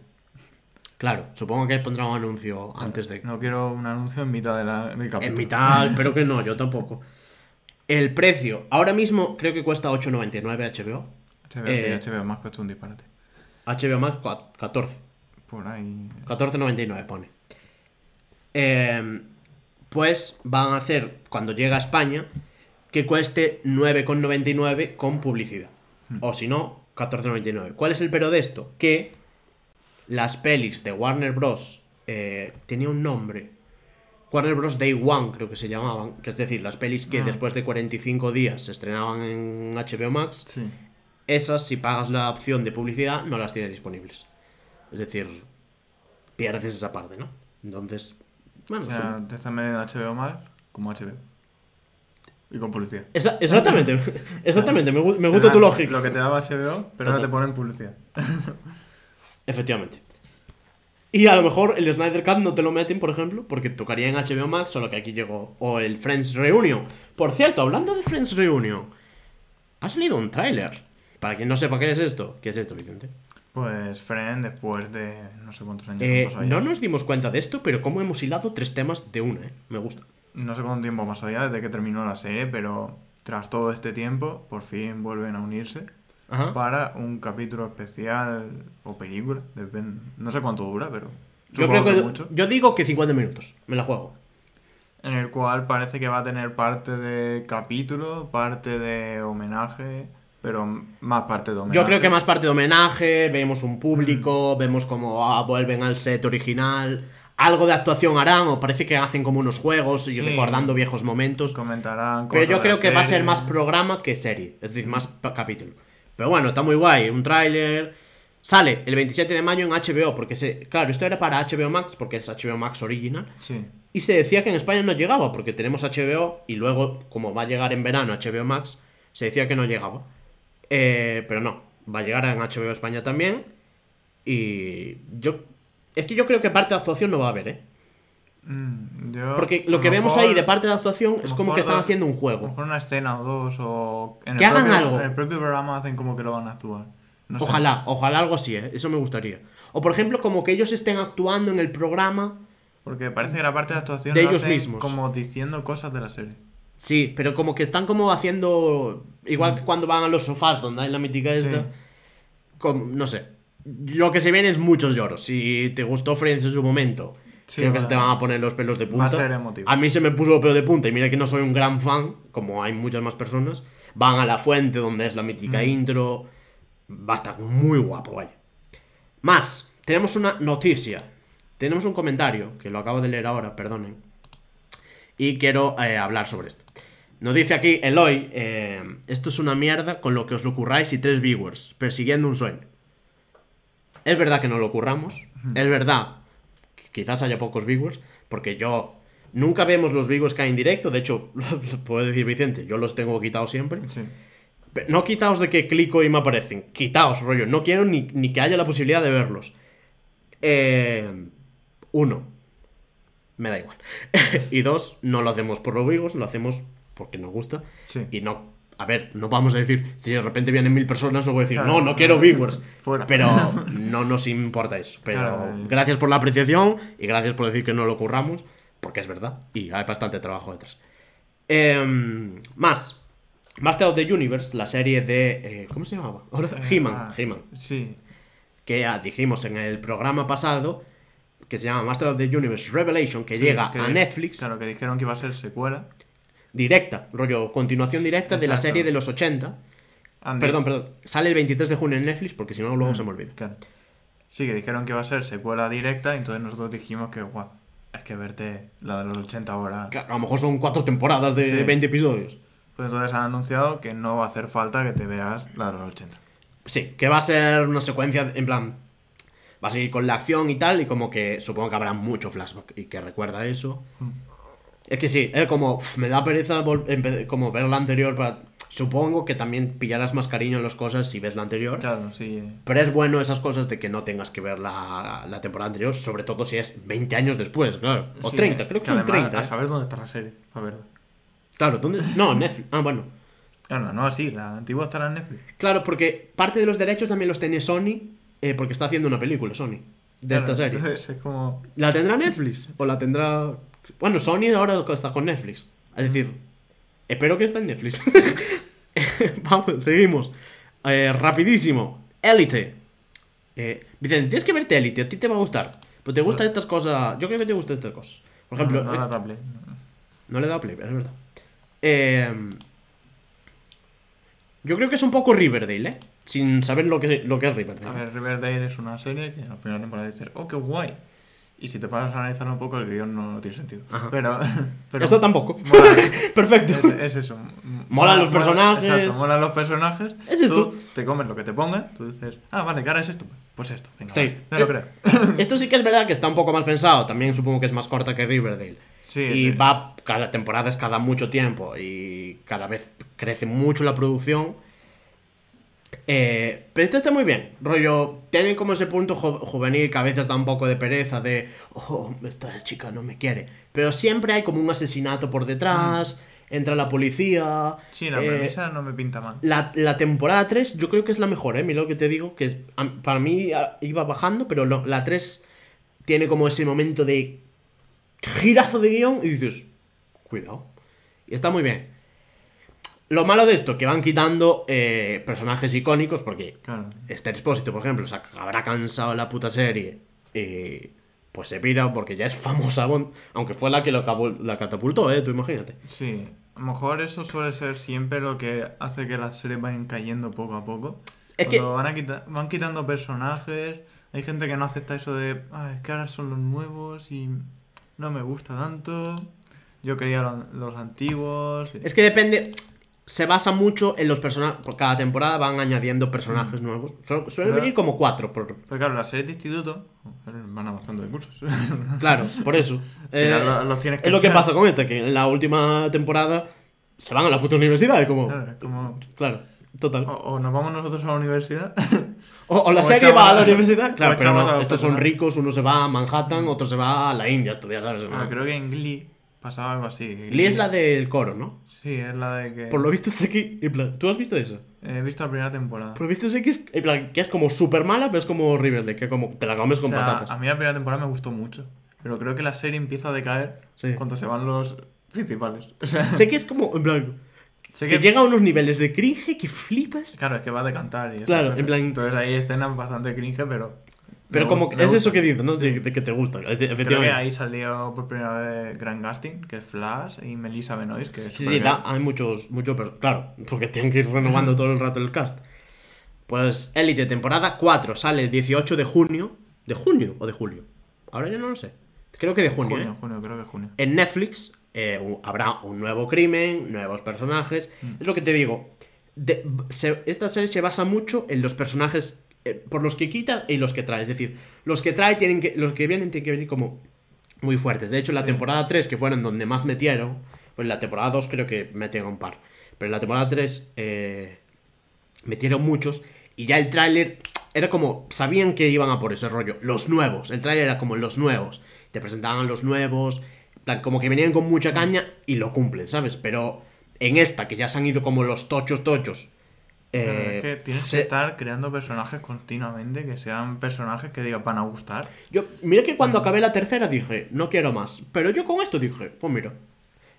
Claro, supongo que pondrá un anuncio antes de. No quiero un anuncio en mitad del capítulo. En mitad, pero que no, yo tampoco. El precio, ahora mismo creo que cuesta 8.99 HBO. HBO, sí, HBO eh, más cuesta un disparate. HBO más 14. Por ahí. 14.99 pone. Eh, pues van a hacer, cuando llega a España, que cueste 9,99 con publicidad. Hmm. O si no, 14.99. ¿Cuál es el pero de esto? Que las pelis de Warner Bros. Eh, tenía un nombre. Warner Bros. Day One, creo que se llamaban. Que es decir, las pelis que ah. después de 45 días se estrenaban en HBO Max. Sí. Esas, si pagas la opción de publicidad, no las tienes disponibles. Es decir, pierdes esa parte, ¿no? Entonces, bueno. O sea, HBO Max como HBO. Y con publicidad. exactamente, exactamente, me, me gusta tu lógica. Lo que te daba HBO, pero no te ponen publicidad. Efectivamente. Y a lo mejor el Snyder Cut no te lo meten, por ejemplo, porque tocaría en HBO Max, solo que aquí llegó. O el Friends Reunion. Por cierto, hablando de Friends Reunion, ha salido un tráiler. Para quien no sepa qué es esto. ¿Qué es esto, Vicente? Pues Friends, después de no sé cuántos años. Eh, no nos dimos cuenta de esto, pero cómo hemos hilado tres temas de una, ¿eh? Me gusta. No sé cuánto tiempo más allá, desde que terminó la serie, pero tras todo este tiempo, por fin vuelven a unirse para un capítulo especial o película. No sé cuánto dura, pero. Yo, yo digo que 50 minutos. Me la juego. En el cual parece que va a tener parte de capítulo, parte de homenaje, pero más parte de homenaje. Yo creo que más parte de homenaje, vemos un público, mm. vemos cómo ah, vuelven al set original, algo de actuación harán o parece que hacen como unos juegos y recordando viejos momentos. Comentarán. Pero yo creo que va a ser más programa que serie, es decir, más capítulo. Pero bueno, está muy guay, un tráiler. Sale el 27 de mayo en HBO, porque se. Claro, esto era para HBO Max, porque es HBO Max original. Sí. Y se decía que en España no llegaba, porque tenemos HBO y luego, como va a llegar en verano HBO Max, se decía que no llegaba. Eh, pero no, va a llegar en HBO España también. Y yo. Es que yo creo que parte de actuación no va a haber, ¿eh? Mm, yo, Porque lo que vemos ahí de parte de actuación es como que están haciendo un juego. Mejor una escena o dos o... En que el hagan propio, algo. En el propio programa hacen como que lo van a actuar. ojalá, ojalá algo así, ¿eh? eso me gustaría. O por ejemplo, como que ellos estén actuando en el programa... Porque parece que la parte de actuación... De ellos mismos. Como diciendo cosas de la serie. Sí, pero como que están como haciendo... Igual que mm. cuando van a los sofás, donde hay la mítica esta... no sé. Lo que se ven es muchos lloros. Si te gustó Friends en su momento creo que se te van a poner los pelos de punta. a mí se me puso los pelos de punta y mira que no soy un gran fan, como hay muchas más personas. Van a la fuente donde es la mítica mm. intro. Va a estar muy guapo, vaya. Más, tenemos una noticia. Tenemos un comentario, que lo acabo de leer ahora, perdonen. Y quiero eh, hablar sobre esto. Nos dice aquí Eloy, eh, esto es una mierda con lo que os lo curráis y tres viewers, persiguiendo un sueño. Es verdad que no lo curramos, es verdad quizás haya pocos viewers, porque yo nunca vemos los viewers que hay en directo, de hecho, lo puede decir Vicente, yo los tengo quitados siempre. no quitaos de que clico y me aparecen, quitaos, rollo, no quiero ni, que haya la posibilidad de verlos. Eh, uno, me da igual. y dos, no lo hacemos por los viewers, lo hacemos porque nos gusta y no a ver, no vamos a decir, si de repente vienen mil personas, no voy decir, no, no quiero viewers. Fuera. Pero no nos importa eso. Pero eh. gracias por la apreciación y gracias por decir que no lo curramos, porque es verdad y hay bastante trabajo detrás. Em, más. Master of the Universe, la serie de. Eh, ¿Cómo se llamaba? Ahora, eh, He-Man. Ah, He sí. Que ya dijimos en el programa pasado que se llama Master of the Universe Revelation, que llega a Netflix. Claro, que dijeron que iba a ser secuela directa, rollo, continuación directa de la serie de los 80. Perdón, perdón. Sale el 23 de junio en Netflix porque si no luego ah, se me olvida. Sí, que dijeron que va a ser secuela directa, entonces nosotros dijimos que, guau, es que verte la de los 80 ahora. a lo mejor son cuatro temporadas de 20 episodios. Pues entonces han anunciado que no va a hacer falta que te veas la de los 80. Sí, que va a ser una secuencia, en plan, va a seguir con la acción y tal, y como que supongo que habrá mucho flashback y que recuerda eso. Hmm. Es que sí, es eh, como, me da pereza como ver la anterior Supongo que también pillarás más cariño en las cosas si ves la anterior. Claro, sí. Pero es bueno esas cosas de que no tengas que ver la, temporada anterior, sobre todo si es 20 años después, claro. O 30, eh, creo que, son 30. A eh. saber dónde está la serie, a ver. Claro, ¿dónde? No, Netflix. Ah, bueno. Claro, ah, no así, la antigua estará en Netflix. Claro, porque parte de los derechos también los tiene Sony, porque está haciendo una película Sony de esta serie. la tendrá bueno, Sony ahora está con Netflix. Es decir, espero que esté en Netflix. Vamos, seguimos. Eh, rapidísimo. Elite. Eh, tienes que verte Elite a ti te va a gustar. pues te gustan estas cosas. Yo creo que te gustan estas cosas. Por ejemplo. No, le eh, play. no le he dado play, pero es verdad. Em, yo creo que es un poco Riverdale, ¿eh? Sin saber lo que, lo que es Riverdale. A ver, Riverdale es una serie que en la primera temporada dice oh, qué guay. Y si te paras a analizarlo un poco, el guión no tiene sentido. Pero, Esto tampoco. Perfecto. Es, eso. mola, los personajes. exacto, molan los personajes. Es esto. Tú te comes lo que te pongan, tú dices, ah, vale, cara es esto. Pues esto. sí. no lo eh, creo. esto sí que es verdad que está un poco más pensado. También supongo que es más corta que Riverdale. Sí, y va, cada temporada es cada mucho tiempo. Y cada vez crece mucho la producción eh, pero esto está muy bien. Rollo, tienen como ese punto juvenil que a veces da un poco de pereza de, oh, esta chica no me quiere. Pero siempre hay como un asesinato por detrás. Mm. Entra la policía. Sí, la eh, no me pinta mal. La, temporada 3 yo creo que es la mejor, ¿eh? Mira lo que te digo, que para mí ah, iba bajando, pero la 3 tiene como ese momento de girazo de guión y dices, cuidado. Y está muy bien. Lo malo de esto, que van quitando eh, personajes icónicos, porque claro. este expósito, por ejemplo, se habrá cansado la puta serie y pues se pira porque ya es famosa aunque fue la que lo la catapultó, ¿eh? Tú imagínate. Sí, a lo mejor eso suele ser siempre lo que hace que las series vayan cayendo poco a poco. Es que... Van, a van quitando personajes, hay gente que no acepta eso de, ah, es que ahora son los nuevos y no me gusta tanto, yo quería los antiguos. Es que depende se basa mucho en los personajes. cada temporada van añadiendo personajes mm. nuevos. suelen venir como cuatro. Por... Pero claro, las series de instituto eh, van avanzando de cursos. claro, por eso. Eh, es lo que pasa con esto, que en la última temporada se van a la puta universidad. como. Claro, total. O, nos vamos nosotros a la universidad. o, la serie va a la universidad. Claro, pero estos son ricos, uno se va a Manhattan, otro se va a la India, esto ya sabes. Ah, creo que en Glee pasaba algo así. Lee es la del coro, ¿no? Sí, es la de que... Por lo visto sé que... ¿Tú has visto eso? He visto la primera temporada. Por lo visto sé que es, como súper mala, pero es como Riverdale, que como te la comes con patatas. A mí la primera temporada me gustó mucho, pero creo que la serie empieza a decaer cuando se van los principales. O sea... Sé que es como, en plan, Sé que, llega a unos niveles de cringe que flipas. Claro, es que va a cantar y eso, Claro, en plan. Entonces hay escenas bastante cringe, pero. Pero como es eso que dices, ¿no? sé de, que te gusta. Creo ahí salió por primera vez Grand Gustin, que es Flash, y Melissa Benoist, que es Sí, sí, hay muchos, muchos, pero claro, porque tienen que ir renovando todo el rato el cast. Pues Elite, temporada 4, sale el 18 de junio. ¿De junio o de julio? Ahora ya no lo sé. Creo que de junio. ¿eh? creo que junio. En Netflix eh, habrá un nuevo crimen, nuevos personajes. Mm. Es lo que te digo. esta serie se basa mucho en los personajes eh, por los que quita y los que trae. Es decir, los que trae tienen que. Los que vienen tienen que venir como muy fuertes. De hecho, la temporada 3, que fueron donde más metieron, pues en la temporada 2 creo que metieron un par. Pero en la temporada 3 eh, metieron muchos. Y ya el tráiler era como. Sabían que iban a por ese rollo. Los nuevos. El tráiler era como los nuevos. Te presentaban los nuevos. como que venían con mucha caña y lo cumplen, ¿sabes? Pero en esta, que ya se han ido como los tochos tochos eh, tienes que estar creando personajes continuamente, que sean personajes que digan van a gustar. Yo, mira que cuando mm. acabé la tercera dije, no quiero más. Pero yo con esto dije, pues mira,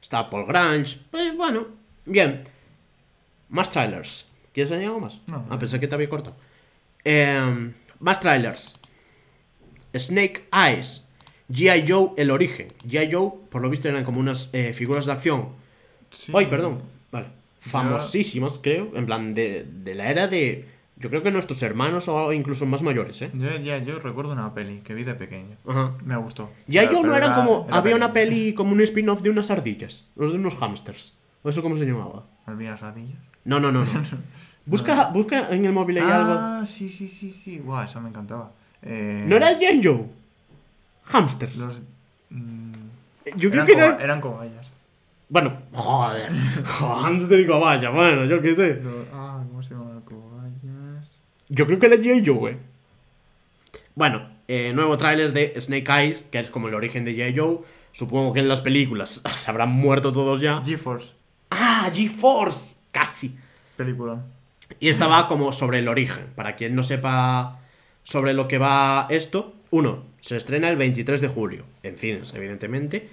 está Paul Grange, pues bueno, bien. Más trailers. ¿Quieres añadir algo más? No. Ah, pensé que te bien corto em, más trailers. Snake Eyes. G.I. Joe, el origen. G.I. Joe, por lo visto, eran como unas eh, figuras de acción. Sí. perdón famosísimos, creo, en plan de, la era de... Yo creo que nuestros hermanos o incluso más mayores, ¿eh? Yo, ya, yo recuerdo una peli que vi de pequeño. Me gustó. Ya yo no era, como... había una peli como un spin-off de unas ardillas. de unos hamsters. ¿O eso como se llamaba? ¿Albinas ardillas? No, no, no. no. busca, busca en el móvil ahí ah, algo. Ah, sí, sí, sí, sí. Guau, esa me encantaba. Eh, ¿No era Genjo? Hamsters. Mm, yo creo que... no... Eran cobayas. Bueno, joder. Antes de digo, bueno, yo qué sé. ah, ¿cómo se llama? Cobayas. Yo creo que la J.J. Joe, güey. Bueno, eh, nuevo tráiler de Snake Eyes, que es como el origen de J.J. Joe. Supongo que en las películas se habrán muerto todos ya. g ¡Ah! Casi. Película. Y esta va como sobre el origen. Para quien no sepa sobre lo que va esto, uno, se estrena el 23 de julio, en cines, evidentemente.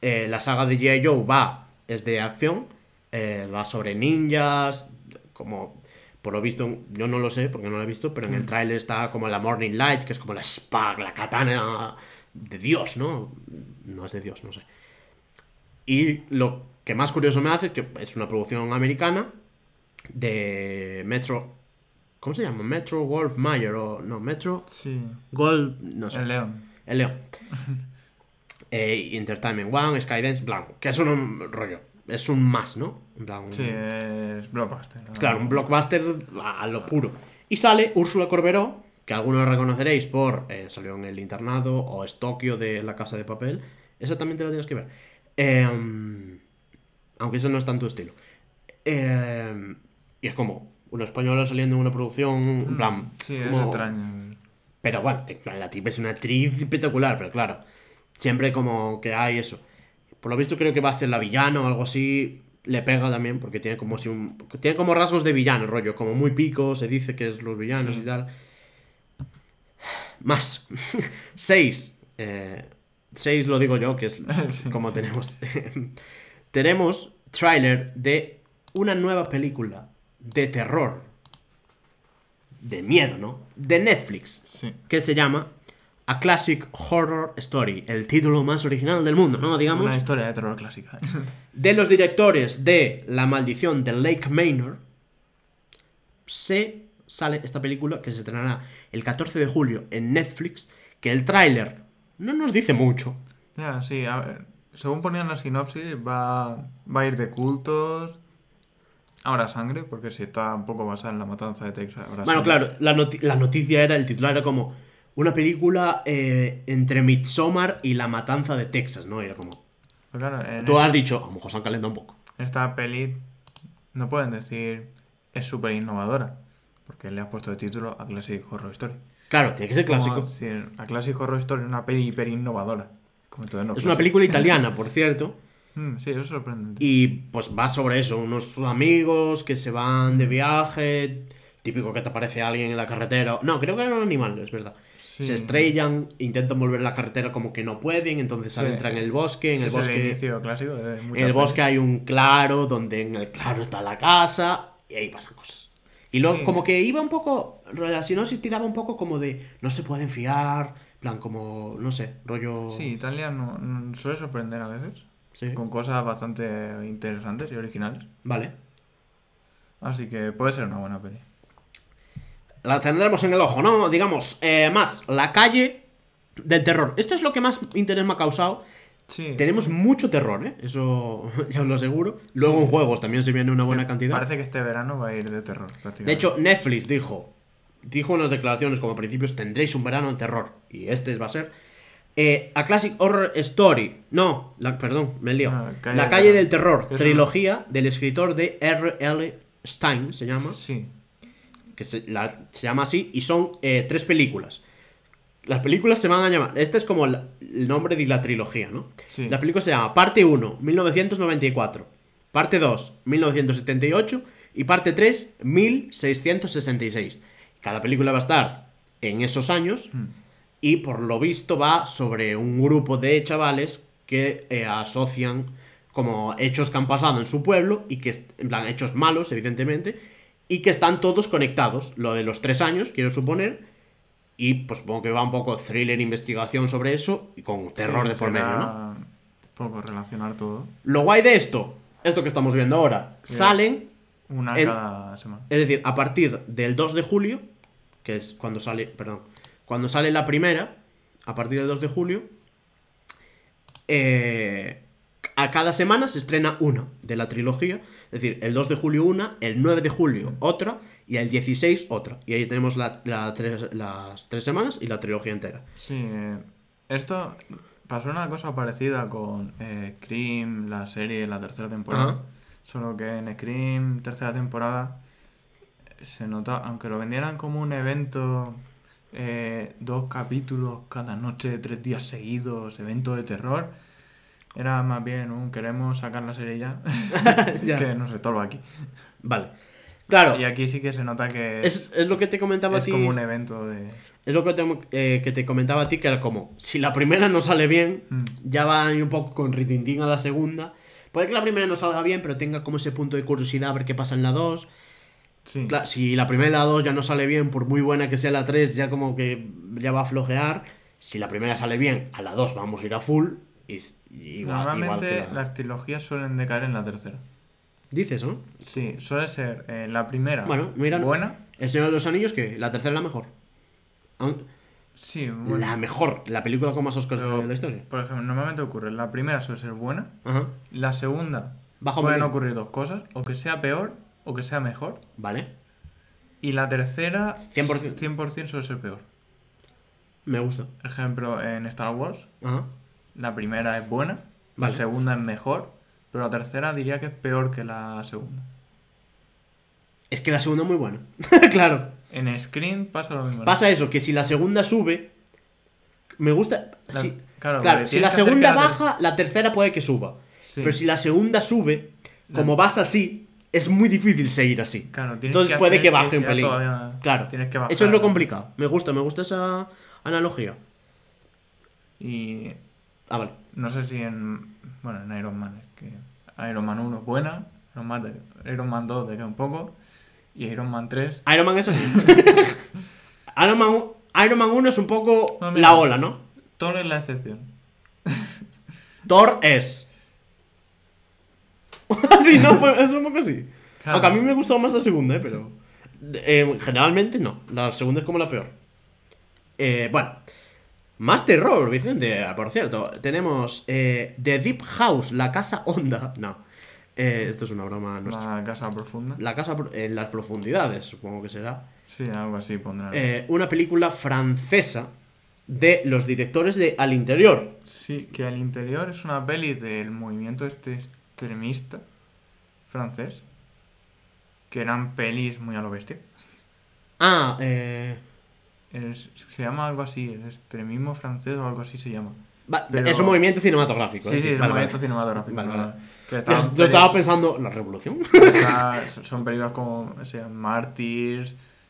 Eh, la saga de G.I. Joe va, es de acción, eh, va sobre ninjas, como por lo visto, yo no lo sé porque no lo he visto, pero en el mm. tráiler está como la Morning Light, que es como la spa, la katana de Dios, ¿no? No es de Dios, no sé. Y lo que más curioso me hace es que es una producción americana de Metro. ¿Cómo se llama? Metro Wolf Meyer, o no, Metro. Sí. Gold, no sé. El León. El León. Entertainment One, Skydance, Blanco, que es un, rollo, es un más, ¿no? sí, es blockbuster. Claro, un blockbuster a, lo puro. Y sale Úrsula Corberó, que algunos reconoceréis por eh, salió en El Internado o Es Tokio de La Casa de Papel. Esa también te la tienes que ver. Em, aunque eso no es tanto estilo. Em, y es como ...un español saliendo en una producción, mm, plan. Sí, como... es extraño. Pero bueno, la tip es una actriz espectacular, pero claro. Siempre como que hay eso. Por lo visto creo que va a hacer la villana o algo así. Le pega también, porque tiene como si Tiene como rasgos de villano, rollo. Como muy pico, se dice que es los villanos y tal. Más. Seis eh, Seis lo digo yo, que es como tenemos. tenemos trailer de una nueva película de terror. De miedo, ¿no? De Netflix. Sí. Que se llama a Classic Horror Story, el título más original del mundo, ¿no? Digamos. Una historia de terror clásica. De los directores de La maldición de Lake Manor, se sale esta película que se estrenará el 14 de julio en Netflix, que el tráiler no nos dice mucho. Ya, sí, a ver, según ponían la sinopsis, va, va a ir de cultos, Ahora sangre, porque si está un poco basada en la matanza de Texas. bueno, claro, la, la, noticia era, el titular era como una película eh, entre Midsommar y La Matanza de Texas, ¿no? Era como. Pues tú has dicho, a lo mejor se han calentado un poco. esta peli no pueden decir es súper innovadora, porque le has puesto de título a Classic Horror Story. Claro, tiene que ser clásico. Sí, a Classic Horror Story es una peli hiper innovadora. es una película italiana, por cierto. Mm, sí, es sorprendente. Y pues va sobre eso, unos amigos que se van de viaje, típico que te aparece alguien en la carretera. No, creo que era un animal, es verdad. Se estrellan, intentan volver la carretera como que no pueden, entonces sí. entran en el bosque. En el bosque, el bosque hay un claro, donde en el claro está la casa, y ahí pasan cosas. Y luego, como que iba un poco no si tiraba un poco como de no se pueden fiar, plan, como, no sé, rollo. Sí, Italia suele sorprender a veces. Con cosas bastante interesantes y originales. Vale. Así que puede ser una buena peli la tendremos en el ojo, ¿no? Digamos, eh, más la calle del terror. Esto es lo que más interés me ha causado. Tenemos mucho terror, ¿eh? Eso ya os lo aseguro. Luego en juegos también se viene una buena cantidad. Parece que este verano va a ir de terror, De hecho, Netflix dijo, dijo en las declaraciones como principios, tendréis un verano de terror. Y este va a ser. Eh, a Classic Horror Story. No, perdón, me lío. Ah, la calle del terror, trilogía del escritor de R.L. Stein, se llama. Sí que se, llama así, y son eh, tres películas. Las películas se van a llamar. Este es como el, nombre de la trilogía, ¿no? La película se llama Parte 1, 1994. Parte 2, 1978. Y parte 3, 1666. Cada película va a estar en esos años. Hmm. Y por lo visto va sobre un grupo de chavales que eh, asocian como hechos que han pasado en su pueblo y que, en plan, hechos malos, evidentemente, y que están todos conectados. Lo de los tres años, quiero suponer. Y pues supongo que va un poco thriller, investigación sobre eso y con terror de por medio, ¿no? poco relacionar todo. Lo guay de esto, esto que estamos viendo ahora, salen. Una cada semana. Es decir, a partir del 2 de julio, que es cuando sale. Perdón. Cuando sale la primera, a partir del 2 de julio. Eh, a cada semana se estrena una de la trilogía, es decir, el 2 de julio una, el 9 de julio otra y el 16 otra. Y ahí tenemos las tres semanas y la trilogía entera. Sí, eh, esto pasó una cosa parecida con Scream, eh, la serie, la tercera temporada. Solo que en Scream, tercera temporada, se nota, aunque lo vendieran como un evento, eh, dos capítulos cada noche, tres días seguidos, evento de terror era más bien un queremos sacar la serilla ya, no que nos estorba aquí. Vale. Claro. Y aquí sí que se nota que. Es, lo que te comentaba a ti. Es como un evento de. Es lo que te, eh, que te comentaba a ti, que era como: si la primera no sale bien, mm. ya va un poco con ritintín a la segunda. Puede que la primera no salga bien, pero tenga como ese punto de curiosidad a ver qué pasa en la 2. si la primera y la 2 ya no sale bien, por muy buena que sea la 3, ya como que ya va a flojear. Si la primera sale bien, a la dos vamos a ir a full. Normalmente las trilogías suelen decaer en la tercera. Dices, ¿no? Sí, suele ser eh, la primera bueno, mira, buena. El Señor de los Anillos, que la tercera es la mejor. Sí, La mejor, la película con más Oscars de la historia. Por ejemplo, normalmente ocurre, la primera suele ser buena, la segunda pueden ocurrir dos cosas, o que sea peor o que sea mejor. Vale. Y la tercera 100%, 100 suele ser peor. Me gusta. Ejemplo, en Star Wars. Ajá. La primera es buena, la segunda es mejor, pero la tercera diría que es peor que la segunda. Es que la segunda es muy buena, claro. En Screen pasa lo mismo. Pasa eso, que si la segunda sube, me gusta... claro, claro si la segunda baja, la tercera puede que suba. Pero si la segunda sube, como vas así, es muy difícil seguir así. Claro, Entonces que puede que baje un pelín. Claro. Que bajar, Eso es lo complicado. Me gusta, me gusta esa analogía. Y Ah, vale. No sé si en. Bueno, en Iron Man. Es que Iron Man 1 es buena. Iron Man, de, 2 decae un poco. Y Iron Man 3. Iron Man, es sí. Iron, Man, 1 es un poco la ola, ¿no? Thor es la excepción. Thor es. sí, no, pues, es un poco así. Aunque a mí me gustó más la segunda, ¿eh? pero. Eh, generalmente no. La segunda es como la peor. Eh, bueno. Más terror, Vicente. Ah, por cierto, tenemos eh, The Deep House, la casa honda. No. Eh, esto es una broma nuestra. La casa profunda. La casa en las profundidades, supongo que será. Sí, algo así pondrá. Eh, una película francesa de los directores de Al Interior. Sí, que Al Interior es una peli del movimiento este extremista francés. Que eran pelis muy a lo bestia. Ah, eh se llama algo así, el extremismo francés o algo así se llama. Es un movimiento cinematográfico. Sí, sí, es un movimiento cinematográfico. yo, estaba pensando, ¿la revolución? son películas como o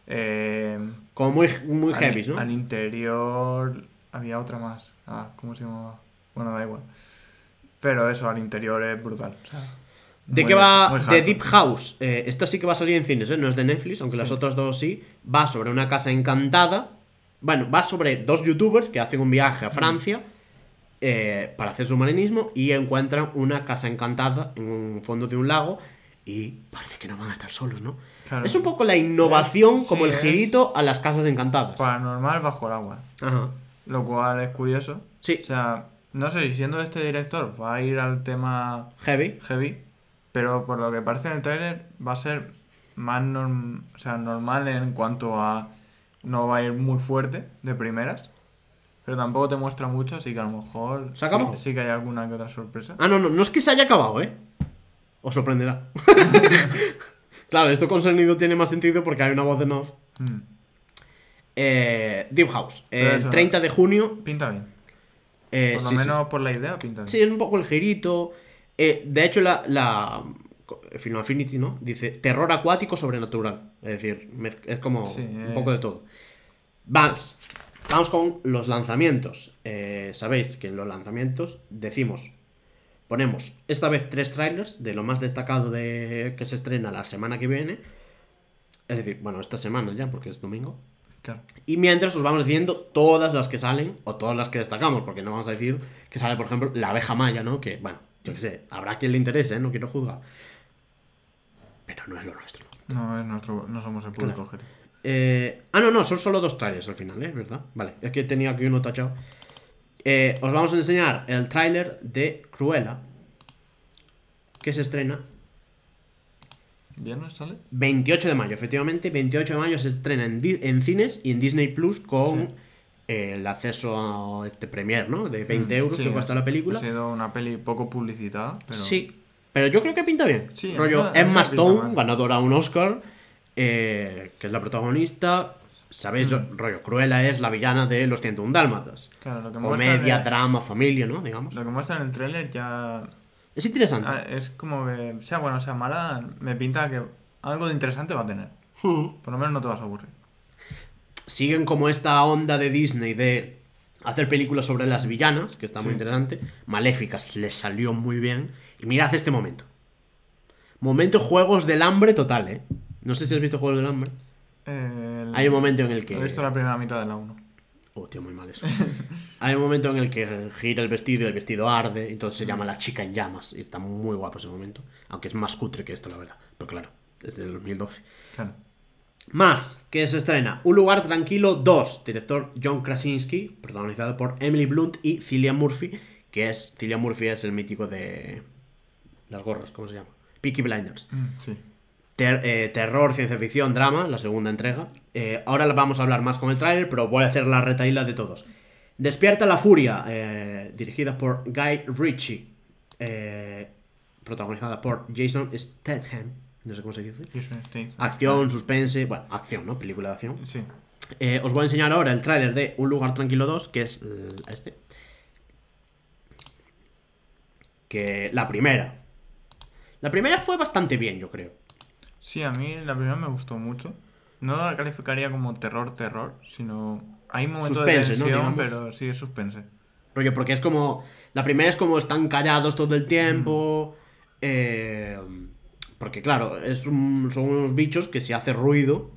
eh, como muy, muy heavy, ¿no? Al interior. Había otra más. Ah, ¿cómo se llamaba? Bueno, da igual. Pero eso, al interior es brutal. O sea, ¿De qué va? De Deep House. Eh, esto sí que va a salir en cines, ¿eh? no es de Netflix, aunque las otras dos sí. Va sobre una casa encantada. Bueno, va sobre dos youtubers que hacen un viaje a mm. Francia eh, para hacer su marinismo y encuentran una casa encantada en un fondo de un lago y parece que no van a estar solos, ¿no? Es un poco la innovación como el girito a las casas encantadas. Paranormal bajo el agua. Lo cual es curioso. Sí. O sea, no sé, siendo este director, va a ir al tema... Heavy. Heavy pero por lo que parece en el trailer va a ser más normal en cuanto a no va a ir muy fuerte de primeras. Pero tampoco te muestra mucho, así que a lo mejor ¿Se sí, sí, que hay alguna que otra sorpresa. Ah, no, no, no es que se haya acabado, ¿eh? Os sorprenderá. claro, esto con sonido tiene más sentido porque hay una voz de nos. Hmm. Eh, Deep House, el 30 eh, de junio. Pinta bien. Eh, por lo menos por la idea pinta bien. Sí, es un poco ligerito. Eh, de hecho, la, la Film Affinity, ¿no? Dice terror acuático sobrenatural. Es decir, es como un poco de todo. Vamos, vamos con los lanzamientos. Eh, sabéis que en los lanzamientos decimos, ponemos esta vez tres trailers de lo más destacado de que se estrena la semana que viene. Es decir, bueno, esta semana ya, porque es domingo. Claro. Y mientras os vamos diciendo todas las que salen o todas las que destacamos, porque no vamos a decir que sale, por ejemplo, la abeja maya, ¿no? Que, bueno, yo qué sé, habrá quien le interese, ¿eh? no quiero juzgar. Pero no es lo nuestro. No, es nuestro, no somos el público eh, ah, no, no, son solo dos trailers al final, ¿eh? ¿Verdad? Vale, es que tenía aquí uno tachado. Eh, os vamos a enseñar el tráiler de Cruella, que se estrena. ¿Viernes sale? 28 de mayo, efectivamente. 28 de mayo se estrena en, cines y en Disney Plus con el acceso a este premier, ¿no? De 20 mm, euros, que cuesta la película. Ha sido una peli poco publicitada, pero... Sí, pero yo creo que pinta bien. Rollo Emma Stone, ganadora a un Oscar, eh, que es la protagonista. Sabéis, mm. rollo, Cruella es la villana de Los 101 Dálmatas. Claro, Comedia, drama, familia, ¿no? Digamos. Lo que muestra en el tráiler ya... Es interesante. Ah, es como sea bueno, sea mala, me pinta que algo de interesante va a tener. Por lo menos no te vas a aburrir siguen como esta onda de Disney de hacer películas sobre las villanas, que está muy interesante. Maléficas les salió muy bien. Y mirad este momento. Momento juegos del hambre total, ¿eh? No sé si has visto Juegos del Hambre. Hay un momento en el que. He visto la primera mitad de la 1. Oh, tío, muy mal eso. Hay un momento en el que gira el vestido el vestido arde, entonces se llama La chica en llamas. Y está muy guapo ese momento. Aunque es más cutre que esto, la verdad. Pero claro, desde el 2012. Claro. Más, que se estrena Un lugar tranquilo 2, director John Krasinski, protagonizado por Emily Blunt y Cillian Murphy, que es, Cillian Murphy es el mítico de las gorras, ¿cómo se llama? Peaky Blinders. Mm, eh, terror, ciencia ficción, drama, la segunda entrega. Eh, ahora vamos a hablar más con el tráiler, pero voy a hacer la retaíla de todos. Despierta la furia, eh, dirigida por Guy Ritchie, protagonizada por Jason Statham no sé cómo se dice. Acción, suspense, bueno, acción, ¿no? Película de acción. Sí. Eh, os voy a enseñar ahora el tráiler de Un lugar tranquilo 2, que es este. Que la primera. La primera fue bastante bien, yo creo. Sí, a mí la primera me gustó mucho. No la calificaría como terror, terror, sino hay momentos de tensión, pero sí es suspense. Oye, porque es como. La primera es como están callados todo el tiempo. Eh porque claro, es son unos bichos que si hace ruido,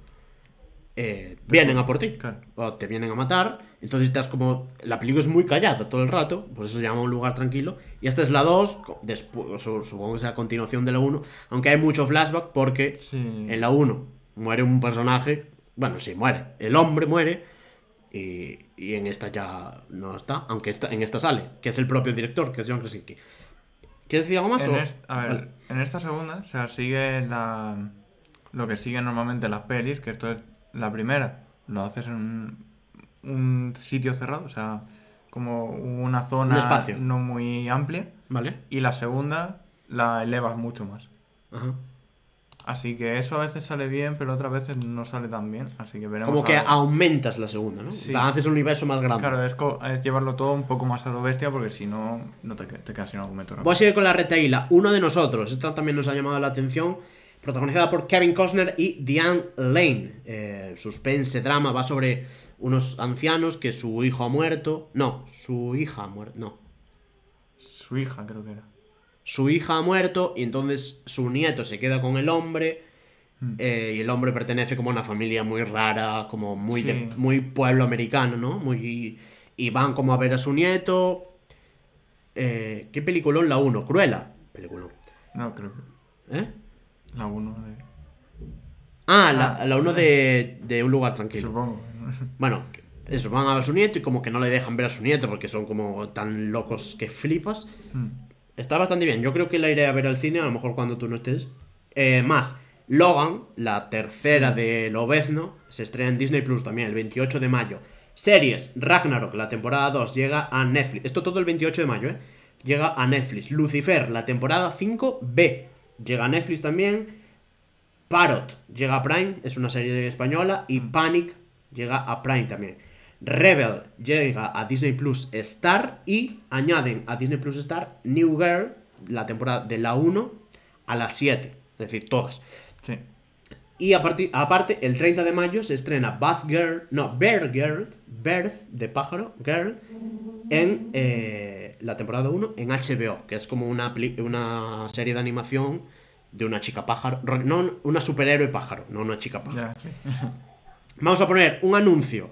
eh, vienen a por ti. O te vienen a matar. Entonces estás como... La película es muy callada todo el rato, por eso se llama un lugar tranquilo. Y esta es la 2, supongo que es la continuación de la 1, aunque hay mucho flashback porque en la 1 muere un personaje, bueno, sí, muere, el hombre muere. Y, en esta ya no está, aunque en esta sale, que es el propio director, que es John Krasinski. ¿Quieres decir algo más? o... a ver, en esta segunda, o sea, sigue la... lo que sigue normalmente las pelis, que esto es la primera, lo haces en un, sitio cerrado, o sea, como una zona espacio. no muy amplia. Vale. Y la segunda la elevas mucho más. Ajá. Así que eso a veces sale bien, pero otras veces no sale tan bien. Así que veremos. Como que aumentas la segunda, ¿no? Sí. Haces un universo más grande. Claro, es, llevarlo todo un poco más a lo bestia, porque si no, no te, te quedas sin argumento. Voy a seguir con la retaíla. Uno de nosotros, esta también nos ha llamado la atención, protagonizada por Kevin Costner y Diane Lane. Eh, suspense, drama, va sobre unos ancianos que su hijo ha muerto. No, su hija ha muerto. No. Su hija, creo que era su hija ha muerto y entonces su nieto se queda con el hombre. Hmm. Eh, y el hombre pertenece como a una familia muy rara, como muy, muy pueblo americano, ¿no? Muy, y van como a ver a su nieto. Eh, ¿Qué peliculón la 1? ¿Cruela? Peliculón. No, creo ¿Eh? La 1 de. Ah, la 1 ah. de, de un lugar tranquilo. Supongo. Bueno, eso, van a ver a su nieto y como que no le dejan ver a su nieto porque son como tan locos que flipas. Hmm. Está bastante bien. Yo creo que la iré a ver al cine, a lo mejor cuando tú no estés. Eh, más, Logan, la tercera de Lobezno, se estrena en Disney Plus también el 28 de mayo. Series, Ragnarok, la temporada 2, llega a Netflix. Esto todo el 28 de mayo, ¿eh? Llega a Netflix. Lucifer, la temporada 5B, llega a Netflix también. Parrot llega a Prime, es una serie española. Y mm. Panic llega a Prime también. Rebel llega a Disney Plus Star y añaden a Disney Plus Star New Girl, la temporada de la 1 a la 7, es decir, todas. Y aparte, el 30 de mayo se estrena Bath Girl, no, Bear Girl, Birth de pájaro, Girl, en eh, la temporada 1 en HBO, que es como una, serie de animación de una chica pájaro, no una superhéroe pájaro, no una chica pájaro. Vamos a poner un anuncio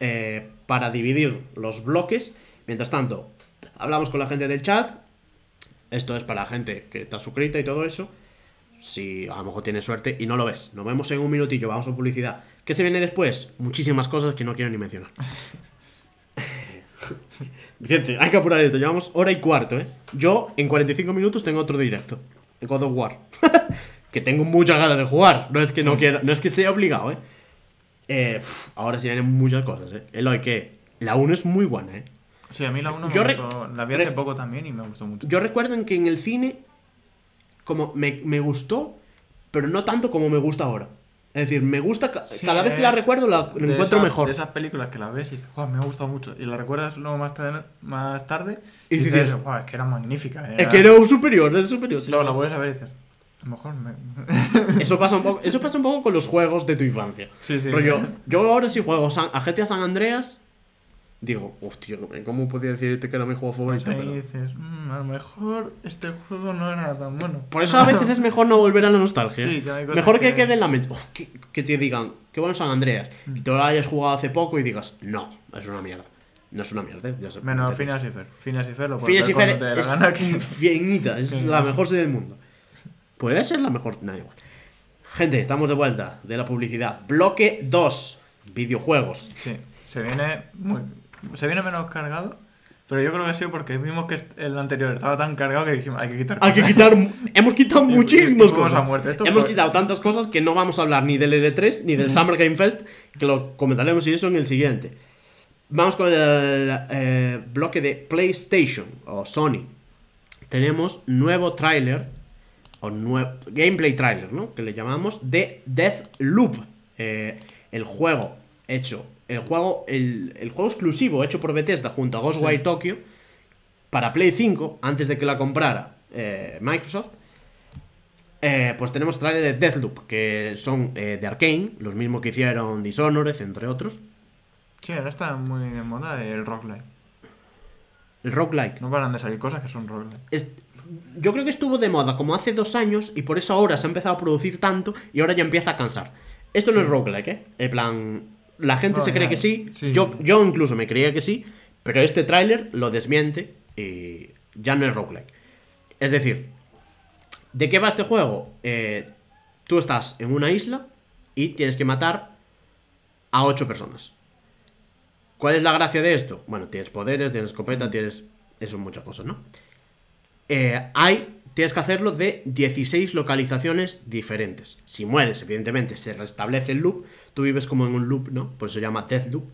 eh, para dividir los bloques. Mientras tanto, hablamos con la gente del chat. Esto es para la gente que está suscrita y todo eso. Si a lo mejor tiene suerte y no lo ves. Nos vemos en un minutillo, vamos a publicidad. ¿Qué se viene después? Muchísimas cosas que no quiero ni mencionar. hay que apurar esto. Llevamos hora y cuarto, ¿eh? Yo en 45 minutos tengo otro directo. God of War. que tengo muchas ganas de jugar. No es que no mm. quiera, no es que esté obligado, ¿eh? Eh, ahora sí vienen muchas cosas, ¿eh? Eloy, que la 1 es muy buena, ¿eh? Sí, a mí la 1 me gustó. La vi hace poco también y me gustó mucho. Yo recuerdo que en el cine, como me, me gustó, pero no tanto como me gusta ahora. Es decir, me gusta, cada vez que la recuerdo la, encuentro mejor. De esas películas que la ves y dices, me ha gustado mucho. Y la recuerdas luego más tarde, y, dices, wow, es que era magnífica. Es que era un superior, es superior. Sí, la vuelves a ver a lo mejor me... eso, pasa un poco, eso pasa un poco con los juegos de tu infancia. Sí, sí. yo ahora si juego a GTA San Andreas. Digo, hostia, ¿cómo podía decirte que era mi juego pues favorito? Pues pero... dices, mm, a lo mejor este juego no era tan bueno. Por eso a veces es mejor no volver a la nostalgia. mejor que, quede en la mente. que, te digan, qué bueno San Andreas. Y mm. tú lo hayas jugado hace poco y digas, no, es una mierda. No es una mierda, ya sé. Menos Finas y Fer. y Fer lo puedes Finas la gana es es la mejor serie del mundo. Puede ser la mejor. Nada, igual. Gente, estamos de vuelta de la publicidad. Bloque 2. Videojuegos. Sí, se viene Se viene menos cargado. Pero yo creo que ha sido porque vimos que el anterior estaba tan cargado que dijimos, hay que quitar Hay que quitar... Hemos quitado muchísimos cosas. Hemos quitado tantas cosas que no vamos a hablar ni del E3 ni del Summer Game Fest, que lo comentaremos y eso en el siguiente. Vamos con el eh, bloque de PlayStation o Sony. Tenemos nuevo trailer o gameplay trailer, ¿no? Que le llamamos de Death Loop. Eh, el juego hecho, el juego, el, juego exclusivo hecho por Bethesda junto a Ghostwire Tokyo para Play 5, antes de que la comprara eh, Microsoft. Eh, pues tenemos trailer de Deathloop, que son de Arkane, los mismos que hicieron Dishonored, entre otros. Sí, ahora está muy de moda el roguelike. El roguelike. No paran de salir cosas que son roguelike yo creo que estuvo de moda como hace dos años y por eso ahora se ha empezado a producir tanto y ahora ya empieza a cansar. Esto no es roguelike, ¿eh? En plan, la gente se cree que sí, Yo, yo incluso me creía que sí, pero este tráiler lo desmiente y ya no es roguelike. Es decir, ¿de qué va este juego? Eh, tú estás en una isla y tienes que matar a ocho personas. ¿Cuál es la gracia de esto? Bueno, tienes poderes, tienes escopeta, mm. tienes... Eso, muchas cosas, ¿no? Eh, hay, tienes que hacerlo de 16 localizaciones diferentes. Si mueres, evidentemente, se restablece el loop, tú vives como en un loop, ¿no? Por eso se llama death loop.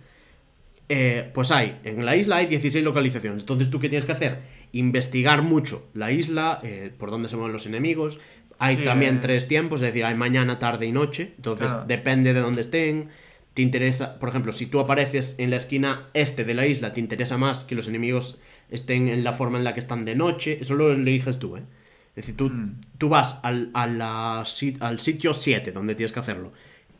Eh, pues hay, en la isla hay 16 localizaciones. Entonces, ¿tú qué tienes que hacer? Investigar mucho la isla, eh, por dónde se mueven los enemigos. Hay también tres tiempos, es decir, hay mañana, tarde y noche. Entonces, depende de dónde estén te interesa, por ejemplo, si tú apareces en la esquina este de la isla, te interesa más que los enemigos estén en la forma en la que están de noche, eso lo eliges tú, ¿eh? Es decir, tú, mm. tú vas al, al sitio 7 donde tienes que hacerlo.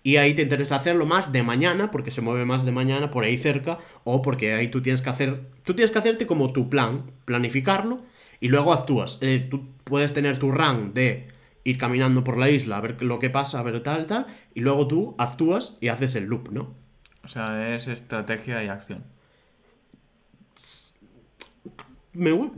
Y ahí te interesa hacerlo más de mañana, porque se mueve más de mañana por ahí cerca, o porque ahí tú tienes que hacer. Tú tienes que hacerte como tu plan, planificarlo, y luego actúas. tú puedes tener tu run de ir caminando por la isla, a ver lo que pasa, a ver tal, tal, y luego tú actúas y haces el loop, ¿no? O sea, es estrategia y acción.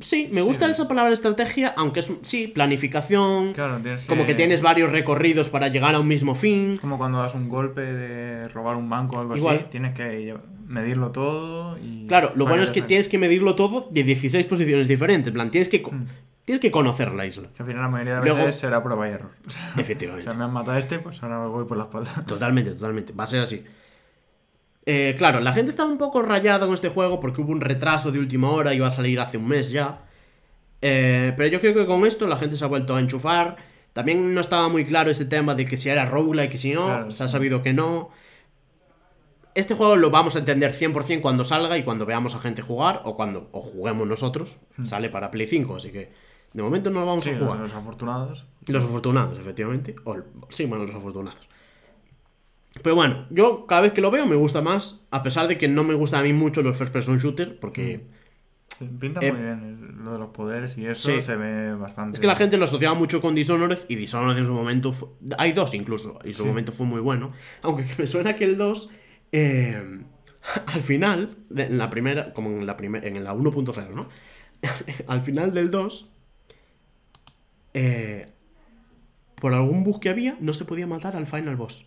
sí, me gusta esa palabra estrategia, aunque es, sí, planificación, claro, como que tienes varios recorridos para llegar a un mismo fin. Es como cuando das un golpe de robar un banco o algo así, tienes que medirlo todo y... Claro, lo bueno es que tienes que medirlo todo de 16 posiciones diferentes, plan, tienes que... Mm. Tienes que conocer la isla. Que al final la mayoría de veces será prueba y error. Efectivamente. o me han matado a este, pues ahora me voy por la espalda. Totalmente, totalmente. Va a ser así. Eh, claro, la gente estaba un poco rayada con este juego porque hubo un retraso de última hora, y iba a salir hace un mes ya. Eh, pero yo creo que con esto la gente se ha vuelto a enchufar. También no estaba muy claro ese tema de que si era roguelike y que si no, se ha sabido que no. Este juego lo vamos a entender 100% cuando salga y cuando veamos a gente jugar o cuando o juguemos nosotros. Hmm. Sale para Play 5, así que de momento no lo vamos a jugar. Los afortunados. Los afortunados, efectivamente. sí, bueno, los afortunados. Pero bueno, yo cada vez que lo veo me gusta más, a pesar de que no me gustan a mí mucho los first person shooter, porque... Mm. pinta eh, muy bien lo de los poderes y eso se ve bastante. Es que la gente lo asociaba mucho con Dishonored y Dishonored en su momento... hay dos incluso, y su momento fue muy bueno. Aunque me suena que el 2... Eh, al final, en la primera, como en la, primera en la 1.0, ¿no? al final del 2 eh, por algún bug que había, no se podía matar al final boss.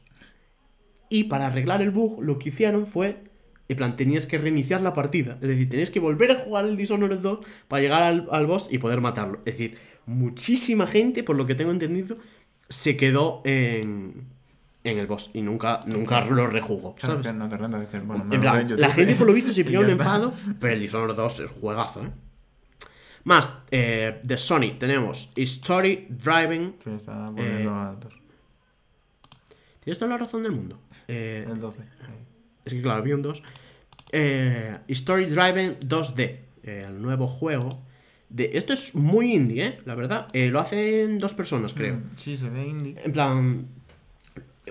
Y para arreglar el bug, lo que hicieron fue, en plan, tenías que reiniciar la partida. Es decir, tenías que volver a jugar el Dishonored 2 para llegar al, al boss y poder matarlo. Es decir, muchísima gente, por lo que tengo entendido, se quedó en en el boss y nunca, nunca lo rejugó. la gente, por lo visto, se pilló un enfado, pero el Dishonored 2 es juegazo, ¿eh? Más, eh, de Sony tenemos Story, Driving. Se está eh, poniendo Tienes toda la razón del mundo. Eh, el 12. Es que claro, vi un 2. Eh, Story Driving 2D, el nuevo juego. De, esto es muy indie, ¿eh? La verdad. lo hacen dos personas, creo. Mm, sí, se ve indie. En plan,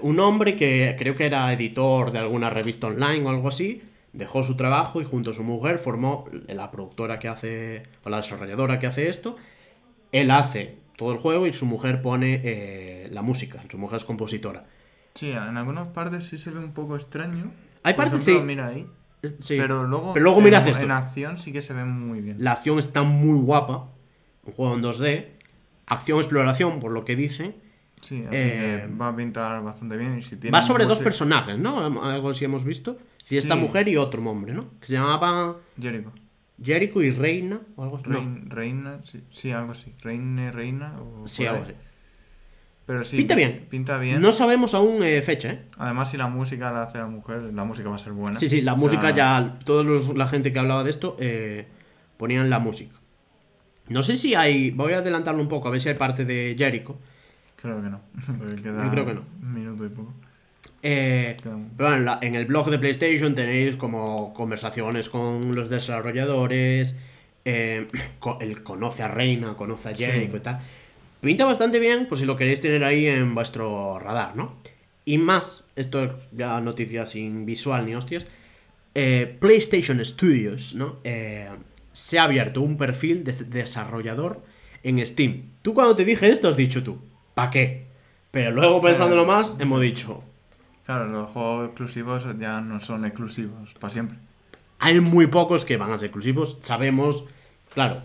un hombre que creo que era editor de alguna revista online o algo así dejó su trabajo y junto a su mujer formó la productora que hace, o la desarrolladora que hace esto. Él hace todo el juego y su mujer pone eh, la música, su mujer es compositora. Sí, en algunas partes sí se ve un poco extraño. Hay partes sí. Pero luego, Pero luego mira esto. en acción sí que se ve muy bien. La acción está muy guapa. Un juego en 2D. Acción, exploración, por lo que dice Sí, eh, va a pintar bastante bien. va sobre dos personajes, ¿no? Algo así hemos visto. Y esta mujer y otro hombre, ¿no? Que se llamaba. Jericho. Jericho y Reina, o algo Reina, sí, algo así. Reine, Reina. O algo así. Pero sí. Pinta bien. Pinta bien. No sabemos aún eh, fecha, ¿eh? Además, si la música la hace la mujer, la música va a ser buena. Sí, sí, la música ya. Toda la gente que hablaba de esto eh, ponían la música. No sé si hay. Voy a adelantarlo un poco, a ver si hay parte de Jericho. Creo que no. Yo creo que no. Un minuto y poco. Eh, pero bueno, en el blog de PlayStation tenéis como conversaciones con los desarrolladores. Eh, conoce a Reina, conoce a Jericho y tal. Pinta bastante bien, pues si lo queréis tener ahí en vuestro radar, ¿no? Y más, esto es ya noticia sin visual ni hostias. Eh, PlayStation Studios, ¿no? se ha abierto un perfil de desarrollador en Steam. Tú cuando te dije esto has dicho tú. ¿para qué? Pero luego pensándolo más, hemos dicho... Claro, los juegos exclusivos ya no son exclusivos para siempre. Hay muy pocos que van a ser exclusivos. Sabemos, claro,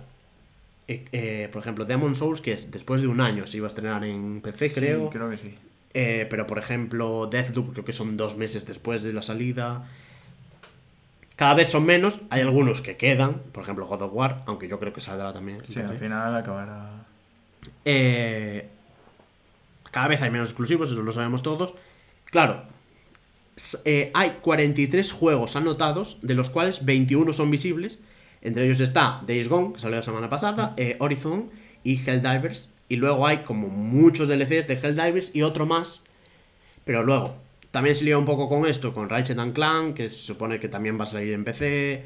eh, eh, por ejemplo, Demon Souls, que es después de un año se iba a estrenar en PC, creo. Creo que sí. Eh, pero por ejemplo, Deathloop creo que son dos meses después de la salida. Cada vez son menos. Hay algunos que quedan. Por ejemplo, God of War, aunque yo creo que saldrá también. Sí, al final acabará. Eh, cada vez hay menos exclusivos, eso lo sabemos todos. Claro, eh, hay 43 juegos anotados, de los cuales 21 son visibles. Entre ellos está Days Gone, que salió la semana pasada, eh, Horizon y Helldivers. Y luego hay como muchos DLCs de Helldivers y otro más. Pero luego, también se lió un poco con esto, con Ratchet Clank, que se supone que también va a salir en PC.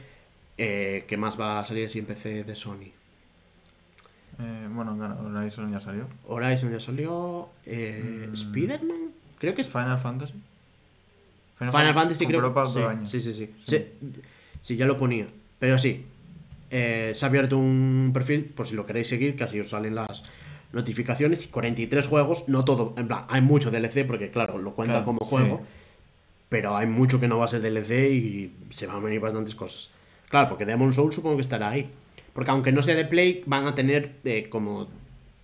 Eh, ¿Qué más va a salir si en PC de Sony? Eh, bueno, Horizon ya salió. Horizon ya salió. Eh, mm. Spider-Man, creo que es. Final Fantasy. Final, Fantasy, creo que sí, sí, sí, sí, ya lo ponía. Pero sí, eh, se ha abierto un perfil, por si lo queréis seguir, que así os salen las notificaciones. y 43 juegos, no todo. En plan, hay mucho DLC, porque claro, lo cuentan como juego. Pero hay mucho que no va a ser DLC y se van a venir bastantes cosas. Claro, porque Demon Soul supongo que estará ahí. Porque aunque no sea de Play, van a tener eh, como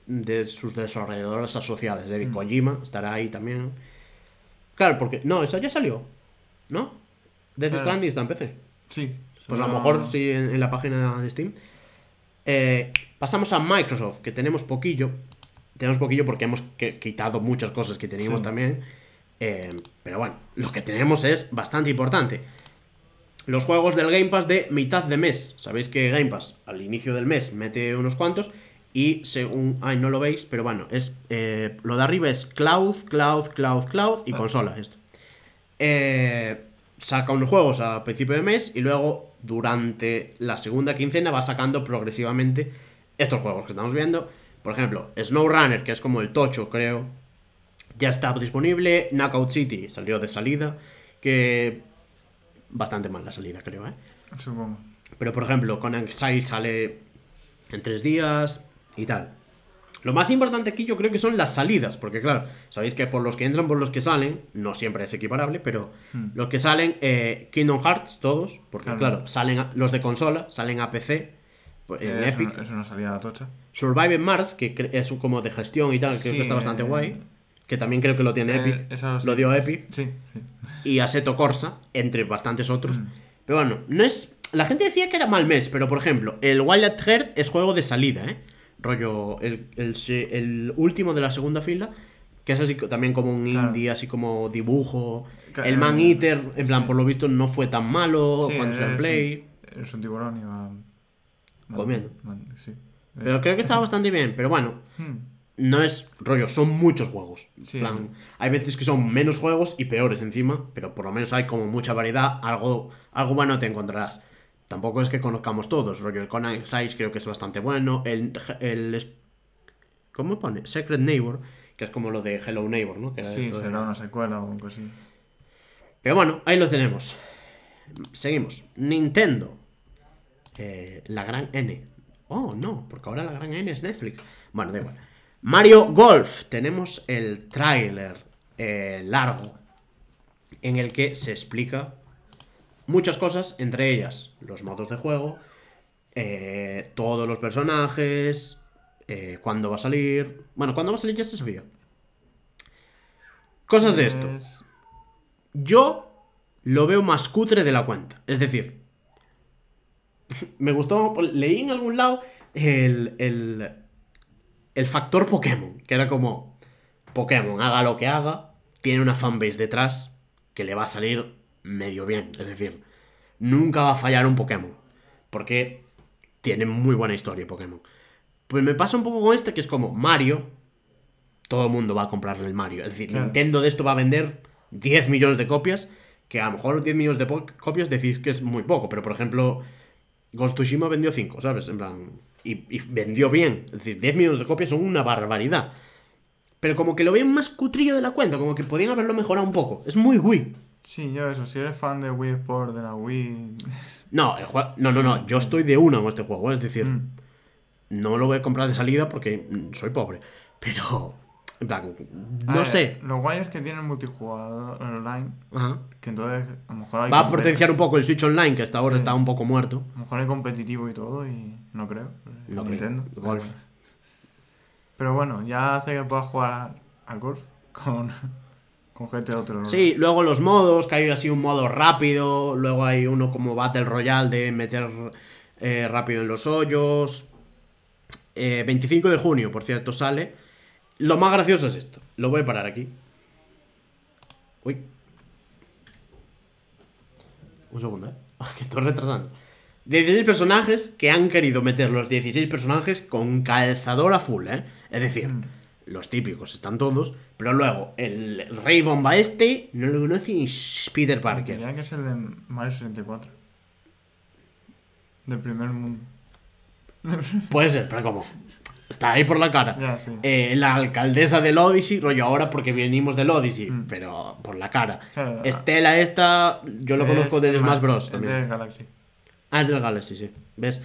de sus desarrolladoras asociadas De mm. Kojima estará ahí también. Claro, porque. No, eso ya salió. ¿No? Death Stranding está en PC. Sí. Pues a lo mejor sí en, la página de Steam. Eh, pasamos a Microsoft, que tenemos poquillo. Tenemos poquillo porque hemos quitado muchas cosas que teníamos también. Eh, pero bueno, lo que tenemos es bastante importante los juegos del Game Pass de mitad de mes. Sabéis que Game Pass al inicio del mes mete unos cuantos y según... Ay, no lo veis, pero bueno, es eh, lo de arriba es cloud, cloud, cloud, cloud y ah. consola esto. Eh, saca unos juegos a principio de mes y luego durante la segunda quincena va sacando progresivamente estos juegos que estamos viendo. Por ejemplo, Snow Runner que es como el tocho, creo, ya está disponible. Knockout City salió de salida, que bastante mal la salida, creo, ¿eh? Supongo. Pero, por ejemplo, con Exile sale en tres días y tal. Lo más importante aquí yo creo que son las salidas, porque claro, sabéis que por los que entran, por los que salen, no siempre es equiparable, pero hmm. los que salen, eh, Kingdom Hearts, todos, porque claro, salen los de consola, salen a PC, pues, en Epic. Es una, es una salida tocha. Survive Mars, que es como de gestión y tal, creo que está bastante guay que también creo que lo tiene eh, Epic, lo dio Epic, sí. y Aseto Corsa, entre bastantes otros. Mm. Pero bueno, no es... La gente decía que era mal mes, pero por ejemplo, el Wild at Heart es juego de salida, ¿eh? Rollo, el, el, el último de la segunda fila, que es así también como un indie, así como dibujo. el Man Eater, en plan, por lo visto, no fue tan malo cuando eh, se play. Es un tiburón y va... Comiendo. sí. Pero creo que estaba bastante bien, pero bueno. Hmm no es rollo, son muchos juegos. Plan, hay veces que son menos juegos y peores encima, pero por lo menos hay como mucha variedad, algo, algo bueno te encontrarás. Tampoco es que conozcamos todos, rollo, el Conan 6 creo que es bastante bueno, el, el ¿cómo pone? Secret Neighbor, que es como lo de Hello Neighbor, ¿no? Que era sí, será una secuela o algo así. Pero bueno, ahí lo tenemos. Seguimos. Nintendo. Eh, la gran N. Oh, no, porque ahora la gran N es Netflix. Bueno, da igual. Mario Golf, tenemos el tráiler eh, largo en el que se explica muchas cosas, entre ellas los modos de juego, eh, todos los personajes, eh, cuándo va a salir. Bueno, cuándo va a salir ya se sabía. Cosas de esto. Pues, Yo lo veo más cutre de la cuenta. Es decir, me gustó, leí en algún lado el, el el factor Pokémon, que era como Pokémon, haga lo que haga, tiene una fanbase detrás que le va a salir medio bien, es decir, nunca va a fallar un Pokémon, porque tiene muy buena historia Pokémon. Pues me pasa un poco con este que es como Mario, todo el mundo va a comprarle el Mario, es decir, Nintendo de esto va a vender 10 millones de copias, que a lo mejor 10 millones de copias decís que es muy poco, pero por ejemplo, Ghost Tsushima vendió 5, ¿sabes? En plan, y, vendió bien. Es decir, 10 millones de copias son una barbaridad. Pero como que lo ven más cutrillo de la cuenta, como que podían haberlo mejorado un poco. Es muy Wii. Sí, yo eso, si eres fan de Wii Sport, de la Wii... No, el juego... no, no, no, yo estoy de uno con este juego, es decir, mm. no lo voy a comprar de salida porque soy pobre. Pero Ah, no sé. Los guay que tienen multijugador online. Que entonces, a lo mejor Va a potenciar un poco el Switch Online, que hasta ahora está un poco muerto. A lo mejor hay competitivo y todo, y no creo. lo Golf. Pero, bueno, ya sé que puedo jugar al golf con, con gente de otro. Sí, luego los modos, que hay así un modo rápido. Luego hay uno como Battle Royale de meter eh, rápido en los hoyos. 25 eh, de junio, por cierto, sale. Lo más gracioso es esto. Lo voy a parar aquí. Uy. Un segundo, ¿eh? que estoy retrasando. 16 personajes que han querido meter los 16 personajes con calzador a full, ¿eh? Es decir, mm. los típicos están todos, pero luego el Rey Bomba este no lo conoce ni Peter Parker. Creía que es el de Mario 64. Del primer mundo. Puede ser, pero ¿cómo? está ahí por la cara. Eh, la alcaldesa del Odyssey, rollo ahora porque venimos del Odyssey, mm. pero por la cara. Eh, eh. Estela esta, yo lo conozco De Smash Bros. También. Galaxy. Ah, es del Galaxy, sí. ¿Ves?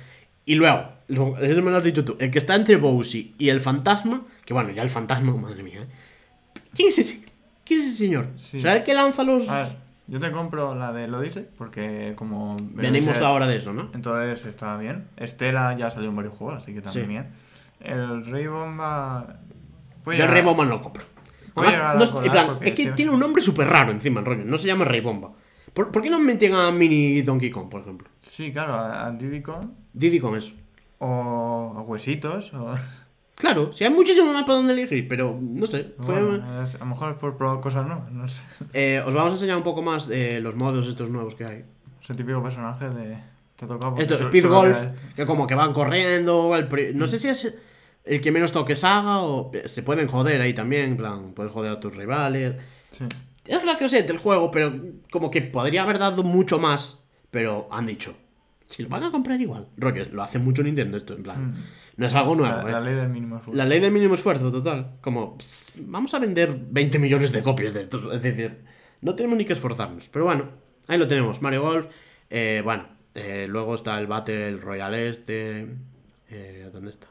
Y luego, eso me lo has dicho tú, el que está entre Bowsy y el fantasma, que bueno, ya el fantasma, madre mía. ¿eh? ¿Quién es ese? ¿Quién es ese señor? ¿Sabes que lanza los...? yo te compro la de Odyssey, porque como... Venimos ahora de eso, ¿no? Entonces está bien. Estela ya salió en varios juegos, así que también el Rey Bomba. el Rey Bomba no lo compro. es, en plan, es que tiene... un nombre súper raro encima, rollo. No se llama Rey Bomba. ¿Por, qué no meten a Mini Donkey Kong, por ejemplo? Sí, claro, a, Diddy Kong. Diddy Kong, eso. O a Huesitos. O... Claro, si hay muchísimo más para donde elegir, pero no sé. a lo mejor es por probar cosas nuevas, no sé. Eh, os vamos a enseñar un poco más eh, los modos estos nuevos que hay. el típico personaje de. Te toca Esto, Speed Golf, que como que van corriendo. No sé si es el que menos toques haga, o eh, se pueden joder ahí también, en plan, puedes joder a tus rivales. Sí. Es graciosete el juego, pero como que podría haber dado mucho más, pero han dicho, si lo van a comprar igual. Rollo, lo hace mucho Nintendo esto, en plan. Mm. No es algo nuevo. La, eh. la, ley del mínimo esfuerzo. total. Como, vamos a vender 20 millones de copias de esto Es decir, no tenemos ni que esforzarnos. Pero bueno, ahí lo tenemos. Mario Golf. Eh, bueno, luego está el Battle Royale este. ¿Dónde está?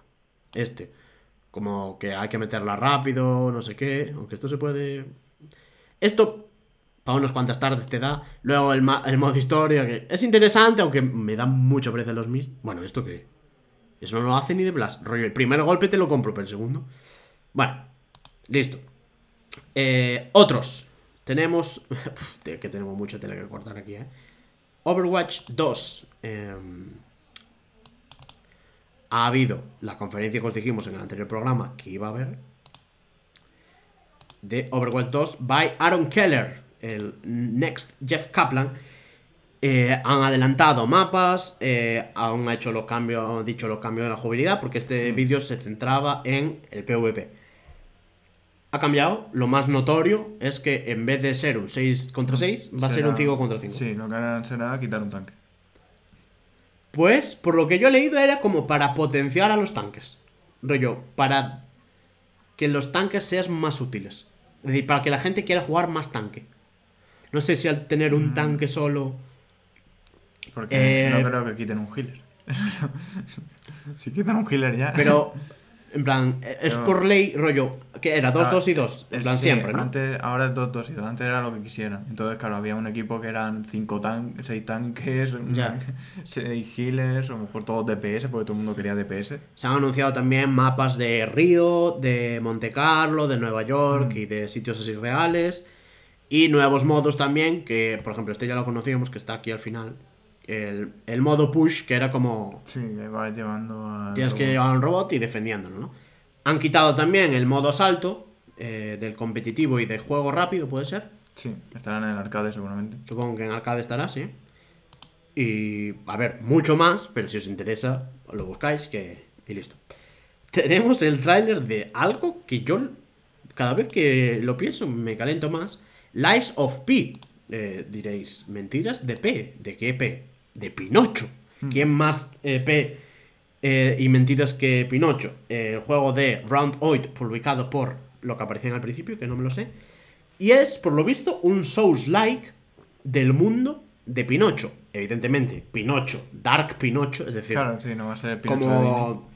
este. Como que hay que meterla rápido, no sé qué. Aunque esto se puede. Esto, para unas cuantas tardes te da. Luego el, modo historia, que es interesante, aunque me da mucho precio los mis. Bueno, ¿esto qué? Eso no lo hace ni de Blas. Rollo, el primer golpe te lo compro, pero el segundo. Bueno, listo. Eh, otros. Tenemos. que tenemos mucha tela que cortar aquí, ¿eh? Overwatch 2. Eh. Em, ha habido la conferencia que os dijimos en el anterior programa que iba a haber de Overwatch 2 by Aaron Keller, el next Jeff Kaplan. Eh, han adelantado mapas, eh, aún han hecho los cambios, han dicho los cambios de la jugabilidad, porque este vídeo se centraba en el PvP. Ha cambiado, lo más notorio es que en vez de ser un 6 contra 6, va a ser un 5 contra 5. Sí, no que harán será quitar un tanque. Pues, por lo que yo he leído, era como para potenciar a los tanques. Rollo, para que los tanques sean más útiles. Es decir, para que la gente quiera jugar más tanque. No sé si al tener un mm. tanque solo. Porque no eh, creo que quiten un healer. si quitan un healer ya. Pero En plan, eh, es por ley, rollo, que era 2-2 ah, dos y 2, en eh, plan siempre, ¿no? Antes, ahora es 2-2 dos y 2, antes era lo que quisieran. Entonces, claro, había un equipo que eran 5 tan 6 tanques, 6 healers, o mejor todos DPS, porque todo el mundo quería DPS. Se han anunciado también mapas de Río, de Monte Carlo, de Nueva York mm. y de sitios así reales. Y nuevos modos también, que por ejemplo, este ya lo conocíamos, que está aquí al final, el, modo push, que era como. Sí, que va llevando Tienes que llevar un robot y defendiéndolo, ¿no? Han quitado también el modo salto eh, del competitivo y de juego rápido, ¿puede ser? Sí, estará en el arcade seguramente. Supongo que en arcade estará, sí. Y a ver, mucho más, pero si os interesa, lo buscáis que... y listo. Tenemos el tráiler de algo que yo cada vez que lo pienso me calento más. Lies of P. Eh, diréis, mentiras de P. ¿De qué P? de Pinocho. Mm. ¿Quién más eh, P eh, y mentiras que Pinocho? el juego de Round 8, publicado por lo que aparecía al principio, que no me lo sé. Y es, por lo visto, un Souls-like del mundo de Pinocho. Evidentemente, Pinocho, Dark Pinocho, es decir, claro, sí, no va a ser Pinocho como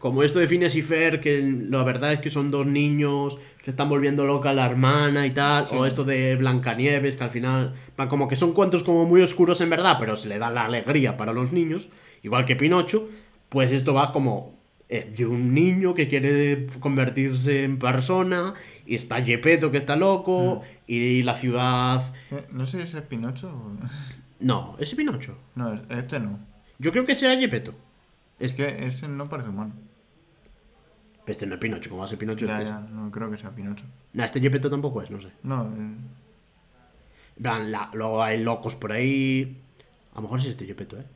como esto de Fines y Fer, que la verdad es que son dos niños que están volviendo loca la hermana y tal, o esto de Blancanieves, que al final, como que son cuentos como muy oscuros en verdad, pero se le da la alegría para los niños, igual que Pinocho, pues esto va como eh, de un niño que quiere convertirse en persona, y está yepeto que está loco, mm. y la ciudad... Eh, no sé si es Pinocho No, ese Pinocho. No, este no. Yo creo que será Gepetto. Es que ese no parece humano este no es Pinocho, como va a ser Pinocho? este ya, no creo que sea Pinocho. No, este Gepetto tampoco es, no sé. No. Eh... Plan, luego hay locos por ahí. A lo mejor es este Gepetto, ¿eh?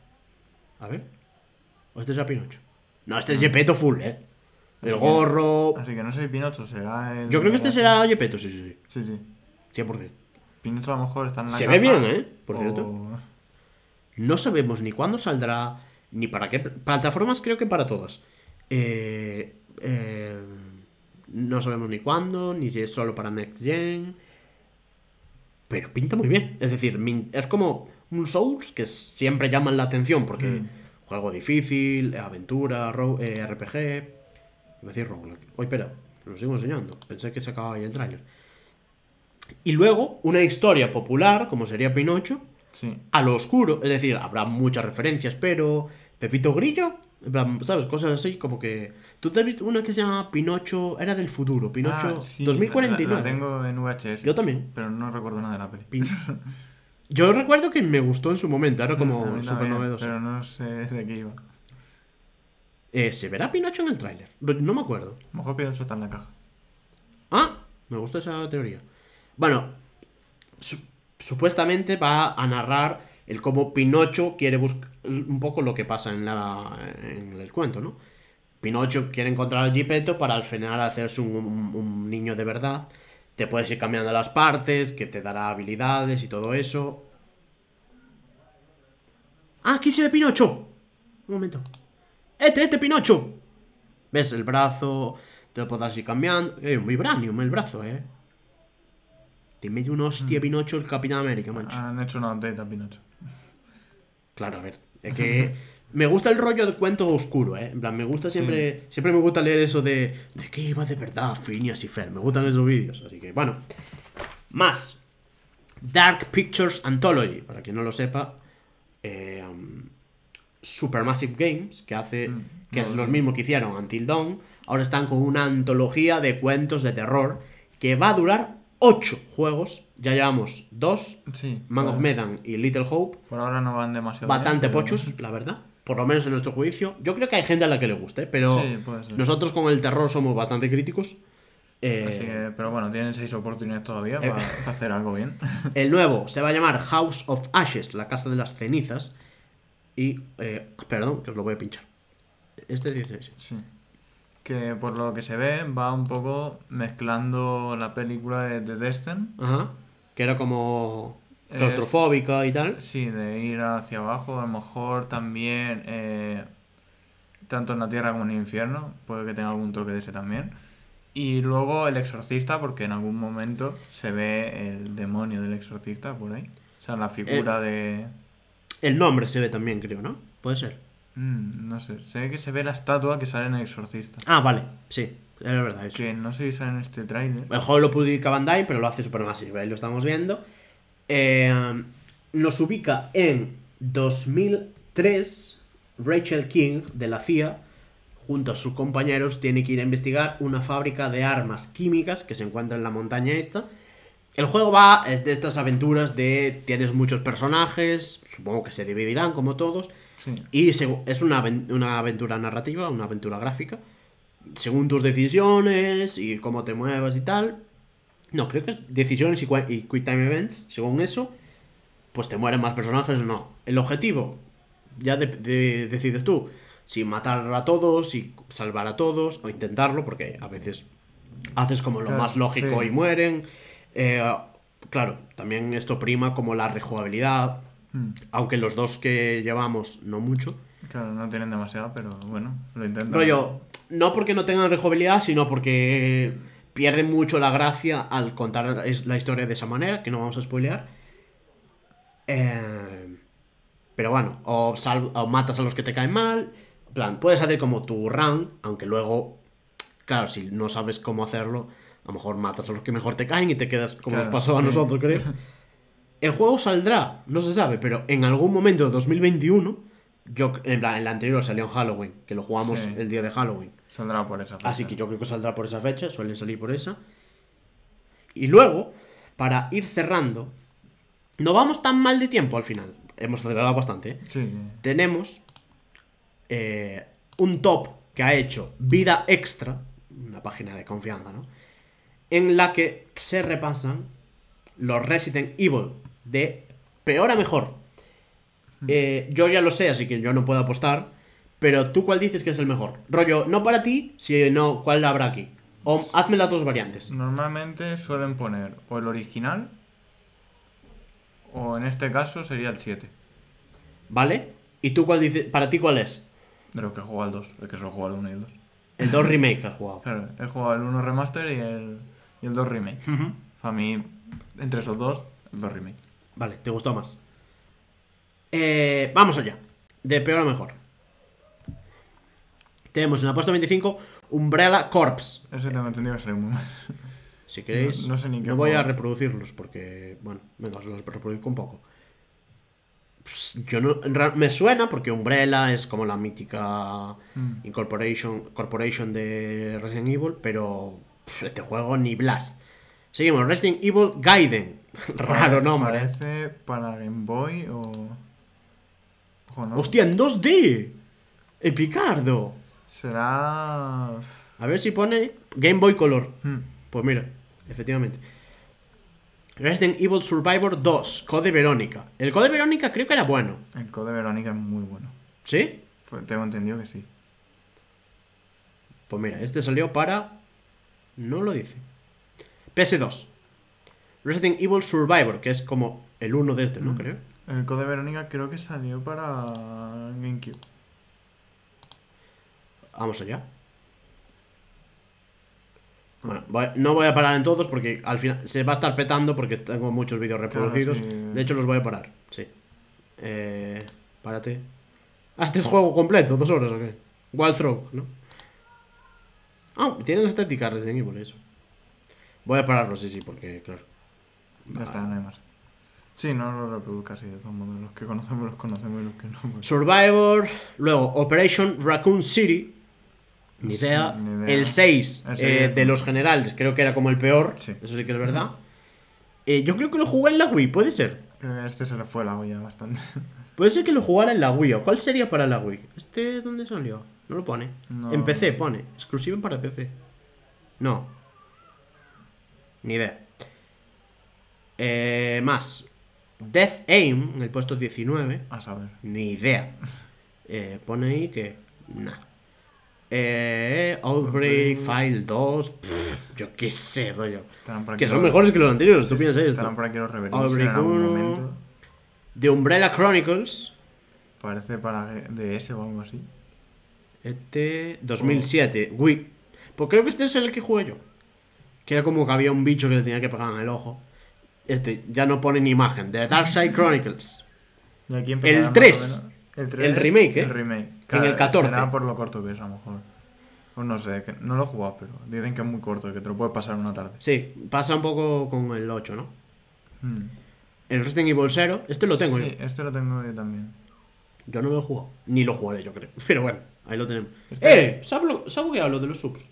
A ver. ¿O este es Pinocho? No, este es Gepetto full, ¿eh? El gorro. así que no sé si Pinocho será el. Yo creo que este será Gepetto, sí, sí, sí. Sí, sí. 100%. Pinocho a lo mejor está en la. Se ve bien, ¿eh? Por cierto. No sabemos ni cuándo saldrá, ni para qué. Plataformas creo que para todas. Eh, eh, no sabemos ni cuándo, ni si es solo para Next Gen. Pero pinta muy bien. Es decir, es como un Souls que siempre llaman la atención porque mm. juego difícil, aventura, RPG. Eh, decir roguelike. lo sigo enseñando. Pensé que se acababa ahí el tráiler. Y luego una historia popular, como sería Pinocho, a lo oscuro. Es decir, habrá muchas referencias, pero Pepito Grillo en plan, ¿sabes? Cosas así como que. Tú te has visto una que se llama Pinocho, era del futuro, Pinocho 2049. Ah, la, la, tengo en VHS. Yo también. Pero no recuerdo nada de la peli. Yo recuerdo que me gustó en su momento, era como súper novedoso. Pero no sé de qué iba. Eh, ¿Se verá Pinocho en el tráiler? No me acuerdo. mejor Pinocho está en la caja. Ah, me gusta esa teoría. Bueno, supuestamente va a narrar el como Pinocho quiere buscar un poco lo que pasa en, la, en el cuento, ¿no? Pinocho quiere encontrar al Gepetto para al final hacerse un, niño de verdad. Te puedes ir cambiando las partes, que te dará habilidades y todo eso. ¡Ah, aquí se ve Pinocho! Un momento. ¡Este, este Pinocho! ¿Ves el brazo? Te lo podrás ir cambiando. ¡Eh, un vibranium el brazo, eh! Tiene medio un hostia mm. Pinocho el Capitán América, Ah, Han hecho una update Pinocho. Claro, a ver. Es que me gusta el rollo de cuento oscuro, ¿eh? En plan, me gusta siempre. Siempre me gusta leer eso de. ¿De qué iba de verdad Phineas y Fer? Me gustan esos vídeos. Así que, bueno. Más. Dark Pictures Anthology. Para quien no lo sepa. Eh, um, Supermassive Games, que hace. Mm, que es los mismos que hicieron Until Dawn. Ahora están con una antología de cuentos de terror. Que va a durar 8 juegos ya llevamos dos, sí, Man of Medan y Little Hope. Por ahora no van demasiado. Bastante bien, pochos, la verdad. Por lo menos en nuestro juicio. Yo creo que hay gente a la que le guste, pero nosotros con el terror somos bastante críticos. Eh, pero bueno, tienen seis oportunidades todavía eh, para hacer algo bien. el nuevo se va a llamar House of Ashes, la casa de las cenizas. Y, eh, perdón, que os lo voy a pinchar. Este es 16. que por lo que se ve va un poco mezclando la película de The Destin Ajá que era como claustrofóbica y tal. Sí, de ir hacia abajo, a lo mejor también, eh, tanto en la tierra como en el infierno, puede que tenga algún toque de ese también. Y luego el exorcista, porque en algún momento se ve el demonio del exorcista por ahí. O sea, la figura de... El nombre se ve también, creo, ¿no? Puede ser. Mm, no sé, se que se ve la estatua que sale en el exorcista. Ah, vale, sí verdad. Que no se si en este trailer. El juego lo publica Bandai, pero lo hace Supermassive, ahí lo estamos viendo. Eh, nos ubica en 2003. Rachel King, de la CIA, junto a sus compañeros, tiene que ir a investigar una fábrica de armas químicas que se encuentra en la montaña esta. El juego va, es de estas aventuras de tienes muchos personajes, supongo que se dividirán como todos, y es una, una aventura narrativa, una aventura gráfica, según tus decisiones y cómo te muevas y tal. No, creo que decisiones y, quick time events, según eso, pues te mueren más personajes o no. El objetivo, ya decides tú si matar a todos, y salvar a todos, o intentarlo, porque a veces haces como lo más lógico y mueren. Eh, claro, también esto prima como la rejugabilidad, hmm. aunque los dos que llevamos no mucho. Claro, no tienen demasiada, pero bueno, lo intentan. no porque no tengan rejugabilidad, sino porque pierden mucho la gracia al contar la historia de esa manera, que no vamos a spoilear. Eh, pero bueno, o, matas a los que te caen mal. plan, puedes hacer como tu run, aunque luego, claro, si no sabes cómo hacerlo, a lo mejor matas a los que mejor te caen y te quedas como nos pasó a nosotros, creo. El juego saldrá, no se sabe, pero en algún momento de 2021 en la, anterior salió en Halloween, que lo jugamos el día de Halloween. Saldrá por esa fecha. Así que yo creo que saldrá por esa fecha, suelen salir por esa. Y luego, para ir cerrando, no vamos tan mal de tiempo al final. Hemos acelerado bastante. ¿eh? Tenemos eh, un top que ha hecho Vida Extra, una página de confianza, ¿no? En la que se repasan los Resident Evil de peor a mejor. Eh, yo ya lo sé, así que yo no puedo apostar. Pero tú cuál dices que es el mejor. Rollo, no para ti, sino cuál habrá aquí. O hazme las dos variantes. Normalmente suelen poner o el original o en este caso sería el 7. ¿Vale? ¿Y tú cuál dices? ¿Para ti cuál es? De los que he jugado al 2, el que solo he jugado al 1 y al 2. El 2 Remake has jugado. Claro, he jugado al 1 Remaster y el, y el 2 Remake. A mí, entre esos dos, el 2 Remake. Vale, ¿te gustó más? Eh, vamos allá. De peor a mejor. Tenemos en la puesta 25 Umbrella Corps. Eso te que ser Si queréis, no, voy a reproducirlos porque, bueno, venga, los reproduzco un poco. Pues, yo no, me suena porque Umbrella es como la mítica mm. Incorporation, Corporation de Resident Evil, pero este juego ni Blast. Seguimos, Resident Evil Gaiden. Raro nombre. Parece para Game Boy o. ¡Hostia, en 2D! ¡El Picardo! Será. A ver si pone Game Boy Color. Hmm. Pues mira, efectivamente. Resident Evil Survivor 2, Code Verónica. El Code Verónica creo que era bueno. El Code Verónica es muy bueno. ¿Sí? Pues tengo entendido que sí. Pues mira, este salió para. No lo dice. PS2. Resident Evil Survivor, que es como el uno de este, ¿no? Hmm. Creo. El Code Verónica creo que salió para GameCube. Vamos allá. Ah. Bueno, no voy a parar en todos porque al final se va a estar petando porque tengo muchos vídeos reproducidos. De hecho, los voy a parar. Sí. Eh, párate. Ah, este es juego completo, dos horas o qué. Wild ¿no? Ah, tiene la estética Resident Evil, eso. Voy a pararlo, sí, sí, porque, claro. Ya está, no hay más. Sí, no lo reproduzco casi de todos modos. Los que conocemos los conocemos y los que no. Pues. Survivor, luego Operation Raccoon City. Ni idea. El 6 eh, de los generales, creo que era como el peor. Eso sí que es verdad. Eh, yo creo que lo jugué en la Wii, puede ser. Eh, este se le fue la Wii bastante. Puede ser que lo jugara en la Wii. cuál sería para la Wii? ¿Este dónde salió? No lo pone. En PC pone. Exclusivo para PC. No. Ni idea. Eh, más. Death Aim, en el puesto 19. A saber. Ni idea. Eh, pone ahí que. Nada. Eh, Outbreak, File 2. yo qué sé, rollo. Que son mejores que los anteriores, tú piensas esto. Outbreak 1, The Umbrella Chronicles. Parece para DS o algo así. Este 2007, Wii. Pues creo que este es el que jugué yo. Que era como que había un bicho que le tenía que pegar en el ojo. Este, ya no pone ni imagen. de Dark Side Chronicles. el 3. El, remake, ¿eh? El remake. en el 14. da por lo corto que es, a lo mejor. o no sé, no lo he jugado, pero dicen que es muy corto, que te lo puedes pasar una tarde. Sí, pasa un poco con el 8, ¿no? Mm. El Resting Evil 0, este lo tengo yo. este lo tengo yo también. Yo no lo he jugado, ni lo jugaré, yo creo. Pero bueno, ahí lo tenemos. Este ¡Eh! ¿Sabes sabo que hablo de los subs?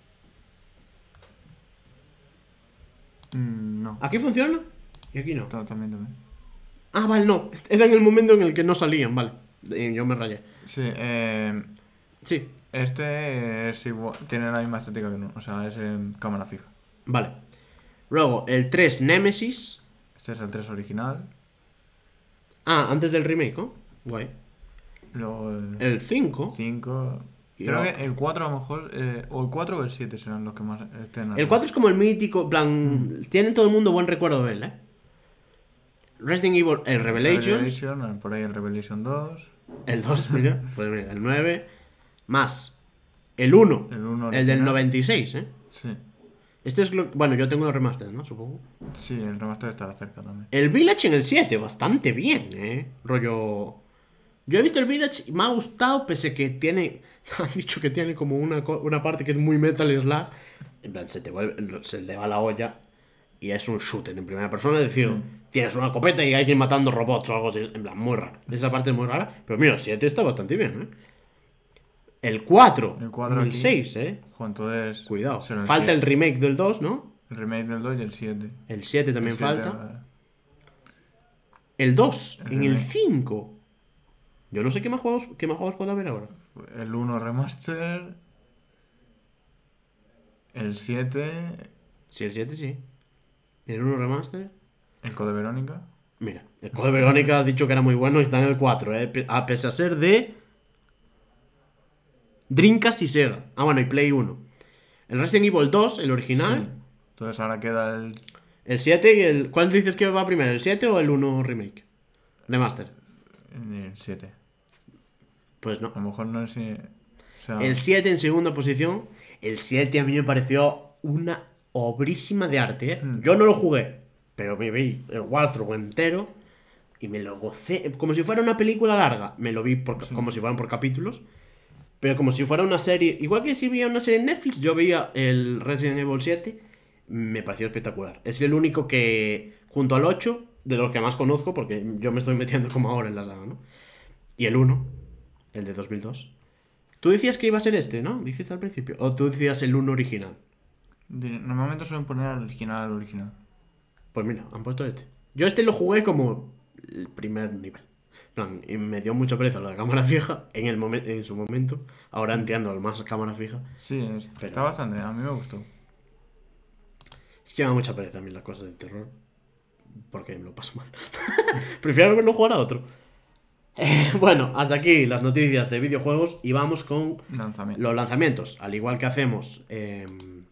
Mm, no. ¿Aquí funciona? Y aquí no. también, también. Ah, vale, no. Era en el momento en el que no salían, vale. yo me rayé. Sí, eh... Sí. Este es igual, tiene la misma estética que no. O sea, es en cámara fija. Vale. Luego, el 3 Nemesis. Este es el 3 original. Ah, antes del remake, ¿no? Guay. Luego el... 5. 5. Creo que el 4 a lo mejor, eh, o el 4 o el 7 serán los que más estén. El 4 es como el mítico, plan, mm. tiene todo el mundo buen recuerdo de él, ¿eh? Resident Evil, el Revelation, eh, por ahí el Revelation 2. El 2, mira, pues mira, el 9. Más el 1. El del 96, ¿eh? Sí. Este es Bueno, yo tengo los remaster, ¿no? Supongo. Sí, el remaster estará cerca también. El Village en el 7, bastante bien, ¿eh? Rollo... Yo he visto el Village y me ha gustado, pese que tiene... Han dicho que tiene como una, una parte que es muy Metal Slash En plan, se te vuelve... Se le va la olla y es un shooter en primera persona, es decir, mm. tienes una copeta y hay que matando robots o algo así, en plan, muy raro. Esa parte es muy rara, pero mira, el 7 está bastante bien, ¿eh? El 4, el 6, ¿eh? Cuidado. Falta el, remake del 2, ¿no? El remake del 2 y el 7. El 7 también falta. El 2, en el 5. Yo no sé qué más juegos, qué más juegos puedo haber ahora. El 1 remaster. El 7. Sí, el 7 sí. ¿El 1 remaster? ¿El Code Verónica? Mira, el Code Verónica has dicho que era muy bueno y está en el 4, ¿eh? A pesar de ser de. Drinkas y Sega. Ah, bueno, y Play 1. El Resident Evil 2, el original. Entonces ahora queda el. El 7 y el. ¿Cuál dices que va primero? ¿El 7 o el 1 remake? Remaster. El 7. Pues no. A lo mejor no es. Eh, el 7 en segunda posición. El 7 a mí me pareció una obrísima de arte. ¿eh? Mm. Yo no lo jugué, pero me vi el Warthog entero y me lo gocé. Como si fuera una película larga. Me lo vi como si fueran por capítulos. Pero como si fuera una serie. Igual que si veía una serie en Netflix, yo veía el Resident Evil 7. Me pareció espectacular. Es el único que, junto al 8, de los que más conozco, porque yo me estoy metiendo como ahora en la saga, ¿no? Y el 1, el de 2002. Tú decías que iba a ser este, ¿no? Dijiste al principio. O tú decías el 1 original. Normalmente suelen poner al original, al original. Pues mira, han puesto este. Yo este lo jugué como el primer nivel. Plan, y me dio mucha pereza lo de cámara fija en, el en su momento. Ahora entiendo al más cámara fija. Sí, está bastante. A mí me gustó. Es que me da mucha pereza a mí las cosas de terror. Porque me lo paso mal. Prefiero verlo jugar a otro. bueno, hasta aquí las noticias de videojuegos y vamos con los lanzamientos. Al igual que hacemos em,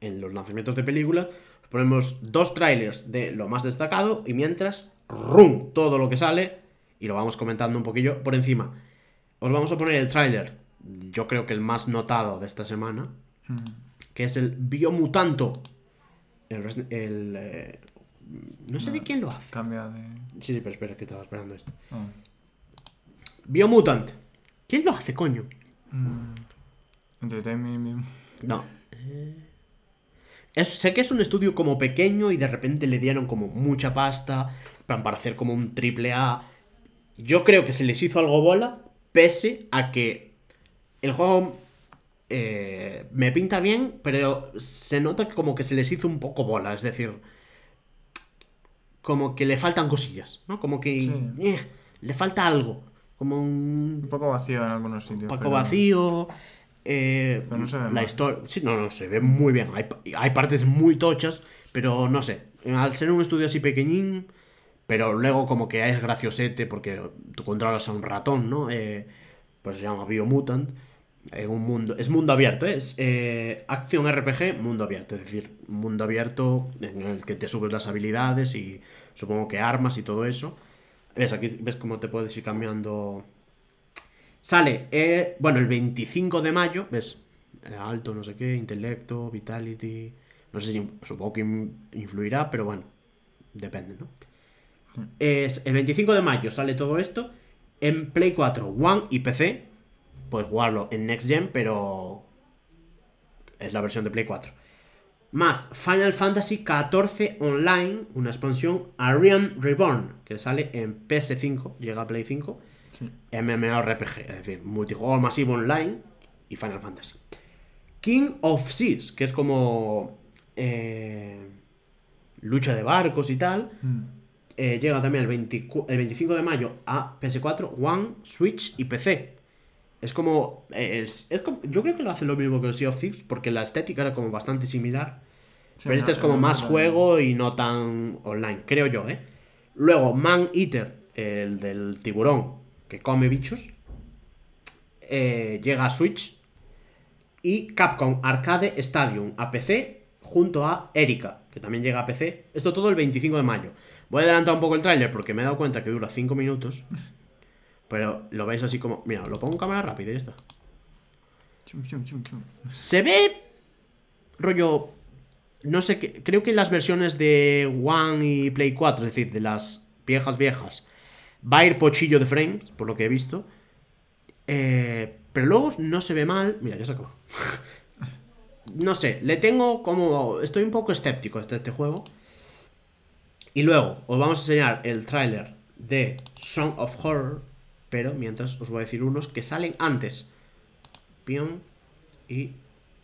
en los lanzamientos de película, ponemos dos trailers de lo más destacado y mientras, rum, todo lo que sale y lo vamos comentando un poquillo por encima. Os vamos a poner el trailer, yo creo que el más notado de esta semana, hmm. que es el Biomutanto. El, el eh, no sé de ah, quién lo hace. Cambia de... Sí, sí, pero espera, que estaba esperando esto. Ah. Biomutant. ¿Quién lo hace, coño? Hmm. No. Eh sé que es un estudio como pequeño y de repente le dieron como mucha pasta para hacer como un triple A. Yo creo que se les hizo algo bola, pese a que el juego eh, me pinta bien, pero se nota como que se les hizo un poco bola, es decir, como que le faltan cosillas, ¿no? Como que eh, le falta algo, como un... poco vacío en algunos sitios. Un poco vacío. Eh, no la historia. Sí, no, no, se ve muy bien. Hay, partes muy tochas, pero no sé. Al ser un estudio así pequeñín, pero luego como que es graciosete porque tú controlas a un ratón, ¿no? Eh, pues se llama Biomutant. En eh, un mundo, es mundo abierto, ¿eh? es acción RPG, mundo abierto, es decir, mundo abierto en el que te subes las habilidades y supongo que armas y todo eso. ¿Ves? Aquí ves cómo te puedes ir cambiando Sale, eh, bueno, el 25 de mayo, ¿ves? Eh, alto, no sé qué, intelecto, vitality. No sé si supongo que influirá, pero bueno, depende, ¿no? Hmm. Es, el 25 de mayo sale todo esto en Play 4, One y PC. Puedes jugarlo en Next Gen, pero es la versión de Play 4. Más Final Fantasy XIV Online, una expansión Arian Reborn, que sale en PS5, llega a Play 5 MMORPG, es decir, multijugador masivo online y Final Fantasy. King of Seas, que es como eh, lucha de barcos y tal, mm. eh, llega también el, 25 de mayo a PS4, One, Switch y PC. Eh, es como, Yo creo que lo hace lo mismo que el Sea of Thieves, porque la estética era como bastante similar. pero este es como más juego y no tan online, creo yo, ¿eh? Luego, Man Eater, el del tiburón, que come bichos, eh, llega a Switch y Capcom Arcade Stadium a PC junto a Erika, que también llega a PC. Esto todo el 25 de mayo. Voy a adelantar un poco el tráiler porque me he dado cuenta que dura 5 minutos. Pero lo veis así como... Mira, lo pongo en cámara rápida y ya está. Se ve... Rollo... No sé qué... Creo que las versiones de One y Play 4, es decir, de las viejas viejas, Va a ir pochillo de frames, por lo que he visto. Eh, pero luego no se ve mal. Mira, ya se acabó. no sé, le tengo como. Estoy un poco escéptico de este juego. Y luego os vamos a enseñar el tráiler de Song of Horror. Pero mientras os voy a decir unos que salen antes. Pion y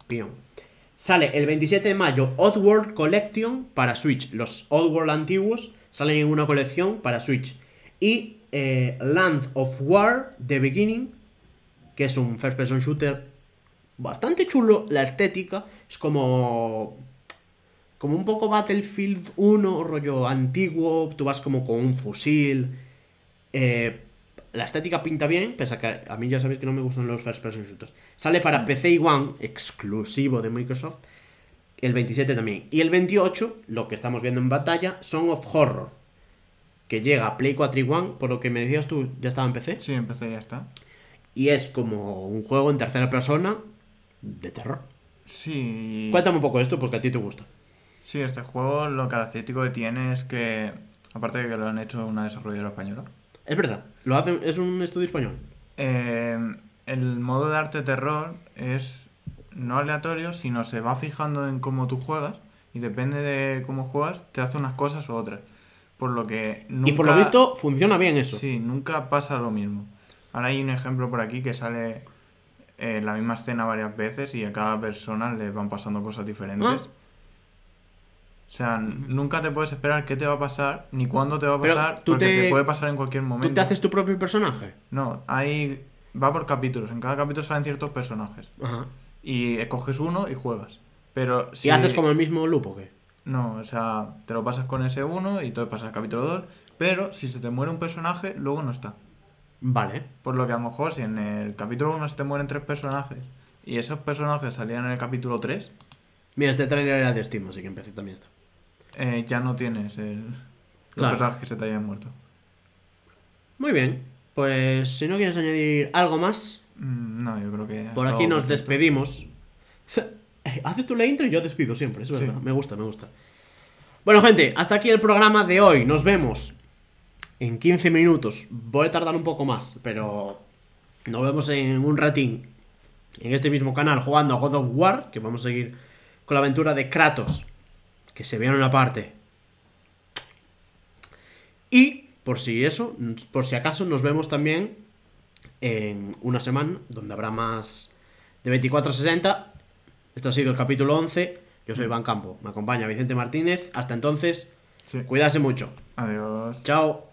Pion. Sale el 27 de mayo Oddworld Collection para Switch. Los Oddworld antiguos salen en una colección para Switch. Y eh, Land of War, The Beginning, que es un first person shooter bastante chulo. La estética es como... Como un poco Battlefield 1, rollo antiguo, tú vas como con un fusil. Eh, la estética pinta bien, pese a que a mí ya sabéis que no me gustan los first person shooters. Sale para mm. PC y One, exclusivo de Microsoft, el 27 también. Y el 28, lo que estamos viendo en batalla, Song of Horror que llega a Play 4 1, por lo que me decías tú, ya estaba en PC. Sí, empecé ya está. Y es como un juego en tercera persona de terror. Sí. Cuéntame un poco esto porque a ti te gusta. Sí, este juego lo característico que tiene es que, aparte de que lo han hecho una desarrolladora española. Es verdad, lo hacen, es un estudio español. Eh, el modo de arte terror es no aleatorio, sino se va fijando en cómo tú juegas y depende de cómo juegas te hace unas cosas u otras por lo que nunca... Y por lo visto funciona bien eso. Sí, nunca pasa lo mismo. Ahora hay un ejemplo por aquí que sale eh, la misma escena varias veces y a cada persona le van pasando cosas diferentes. Ah. O sea, nunca te puedes esperar qué te va a pasar ni cuándo te va a pasar, porque te... puede pasar en cualquier momento. ¿Tú te haces tu propio personaje? No, hay va por capítulos. En cada capítulo salen ciertos personajes. Y escoges uno y juegas. Pero si... ¿Y haces como el mismo lupo o qué? No, o sea, te lo pasas con ese 1 y todo pasas al capítulo 2, pero si se te muere un personaje, luego no está. Vale. Por lo que a lo mejor si en el capítulo 1 se te mueren tres personajes y esos personajes salían en el capítulo 3... Mira, este trailer era de Steam, así que empecé también esto. Eh, ya no tienes el... los personajes que se te hayan muerto. Muy bien. Pues si no quieres añadir algo más... Mm, no, yo creo que... Por aquí nos despedimos. Eh, haces tú la intro y yo despido siempre, es verdad. Me gusta, me gusta. Bueno, gente, hasta aquí el programa de hoy. Nos vemos en 15 minutos. Voy a tardar un poco más, pero nos vemos en un ratín en este mismo canal jugando a God of War, que vamos a seguir con la aventura de Kratos, que se en una parte. Y por si eso, por si acaso nos vemos también en una semana donde habrá más de 24 a esto ha sido el capítulo 11. Yo soy mm. Iván Campo. Me acompaña Vicente Martínez. Hasta entonces, cuídase mucho. Adiós. Chao.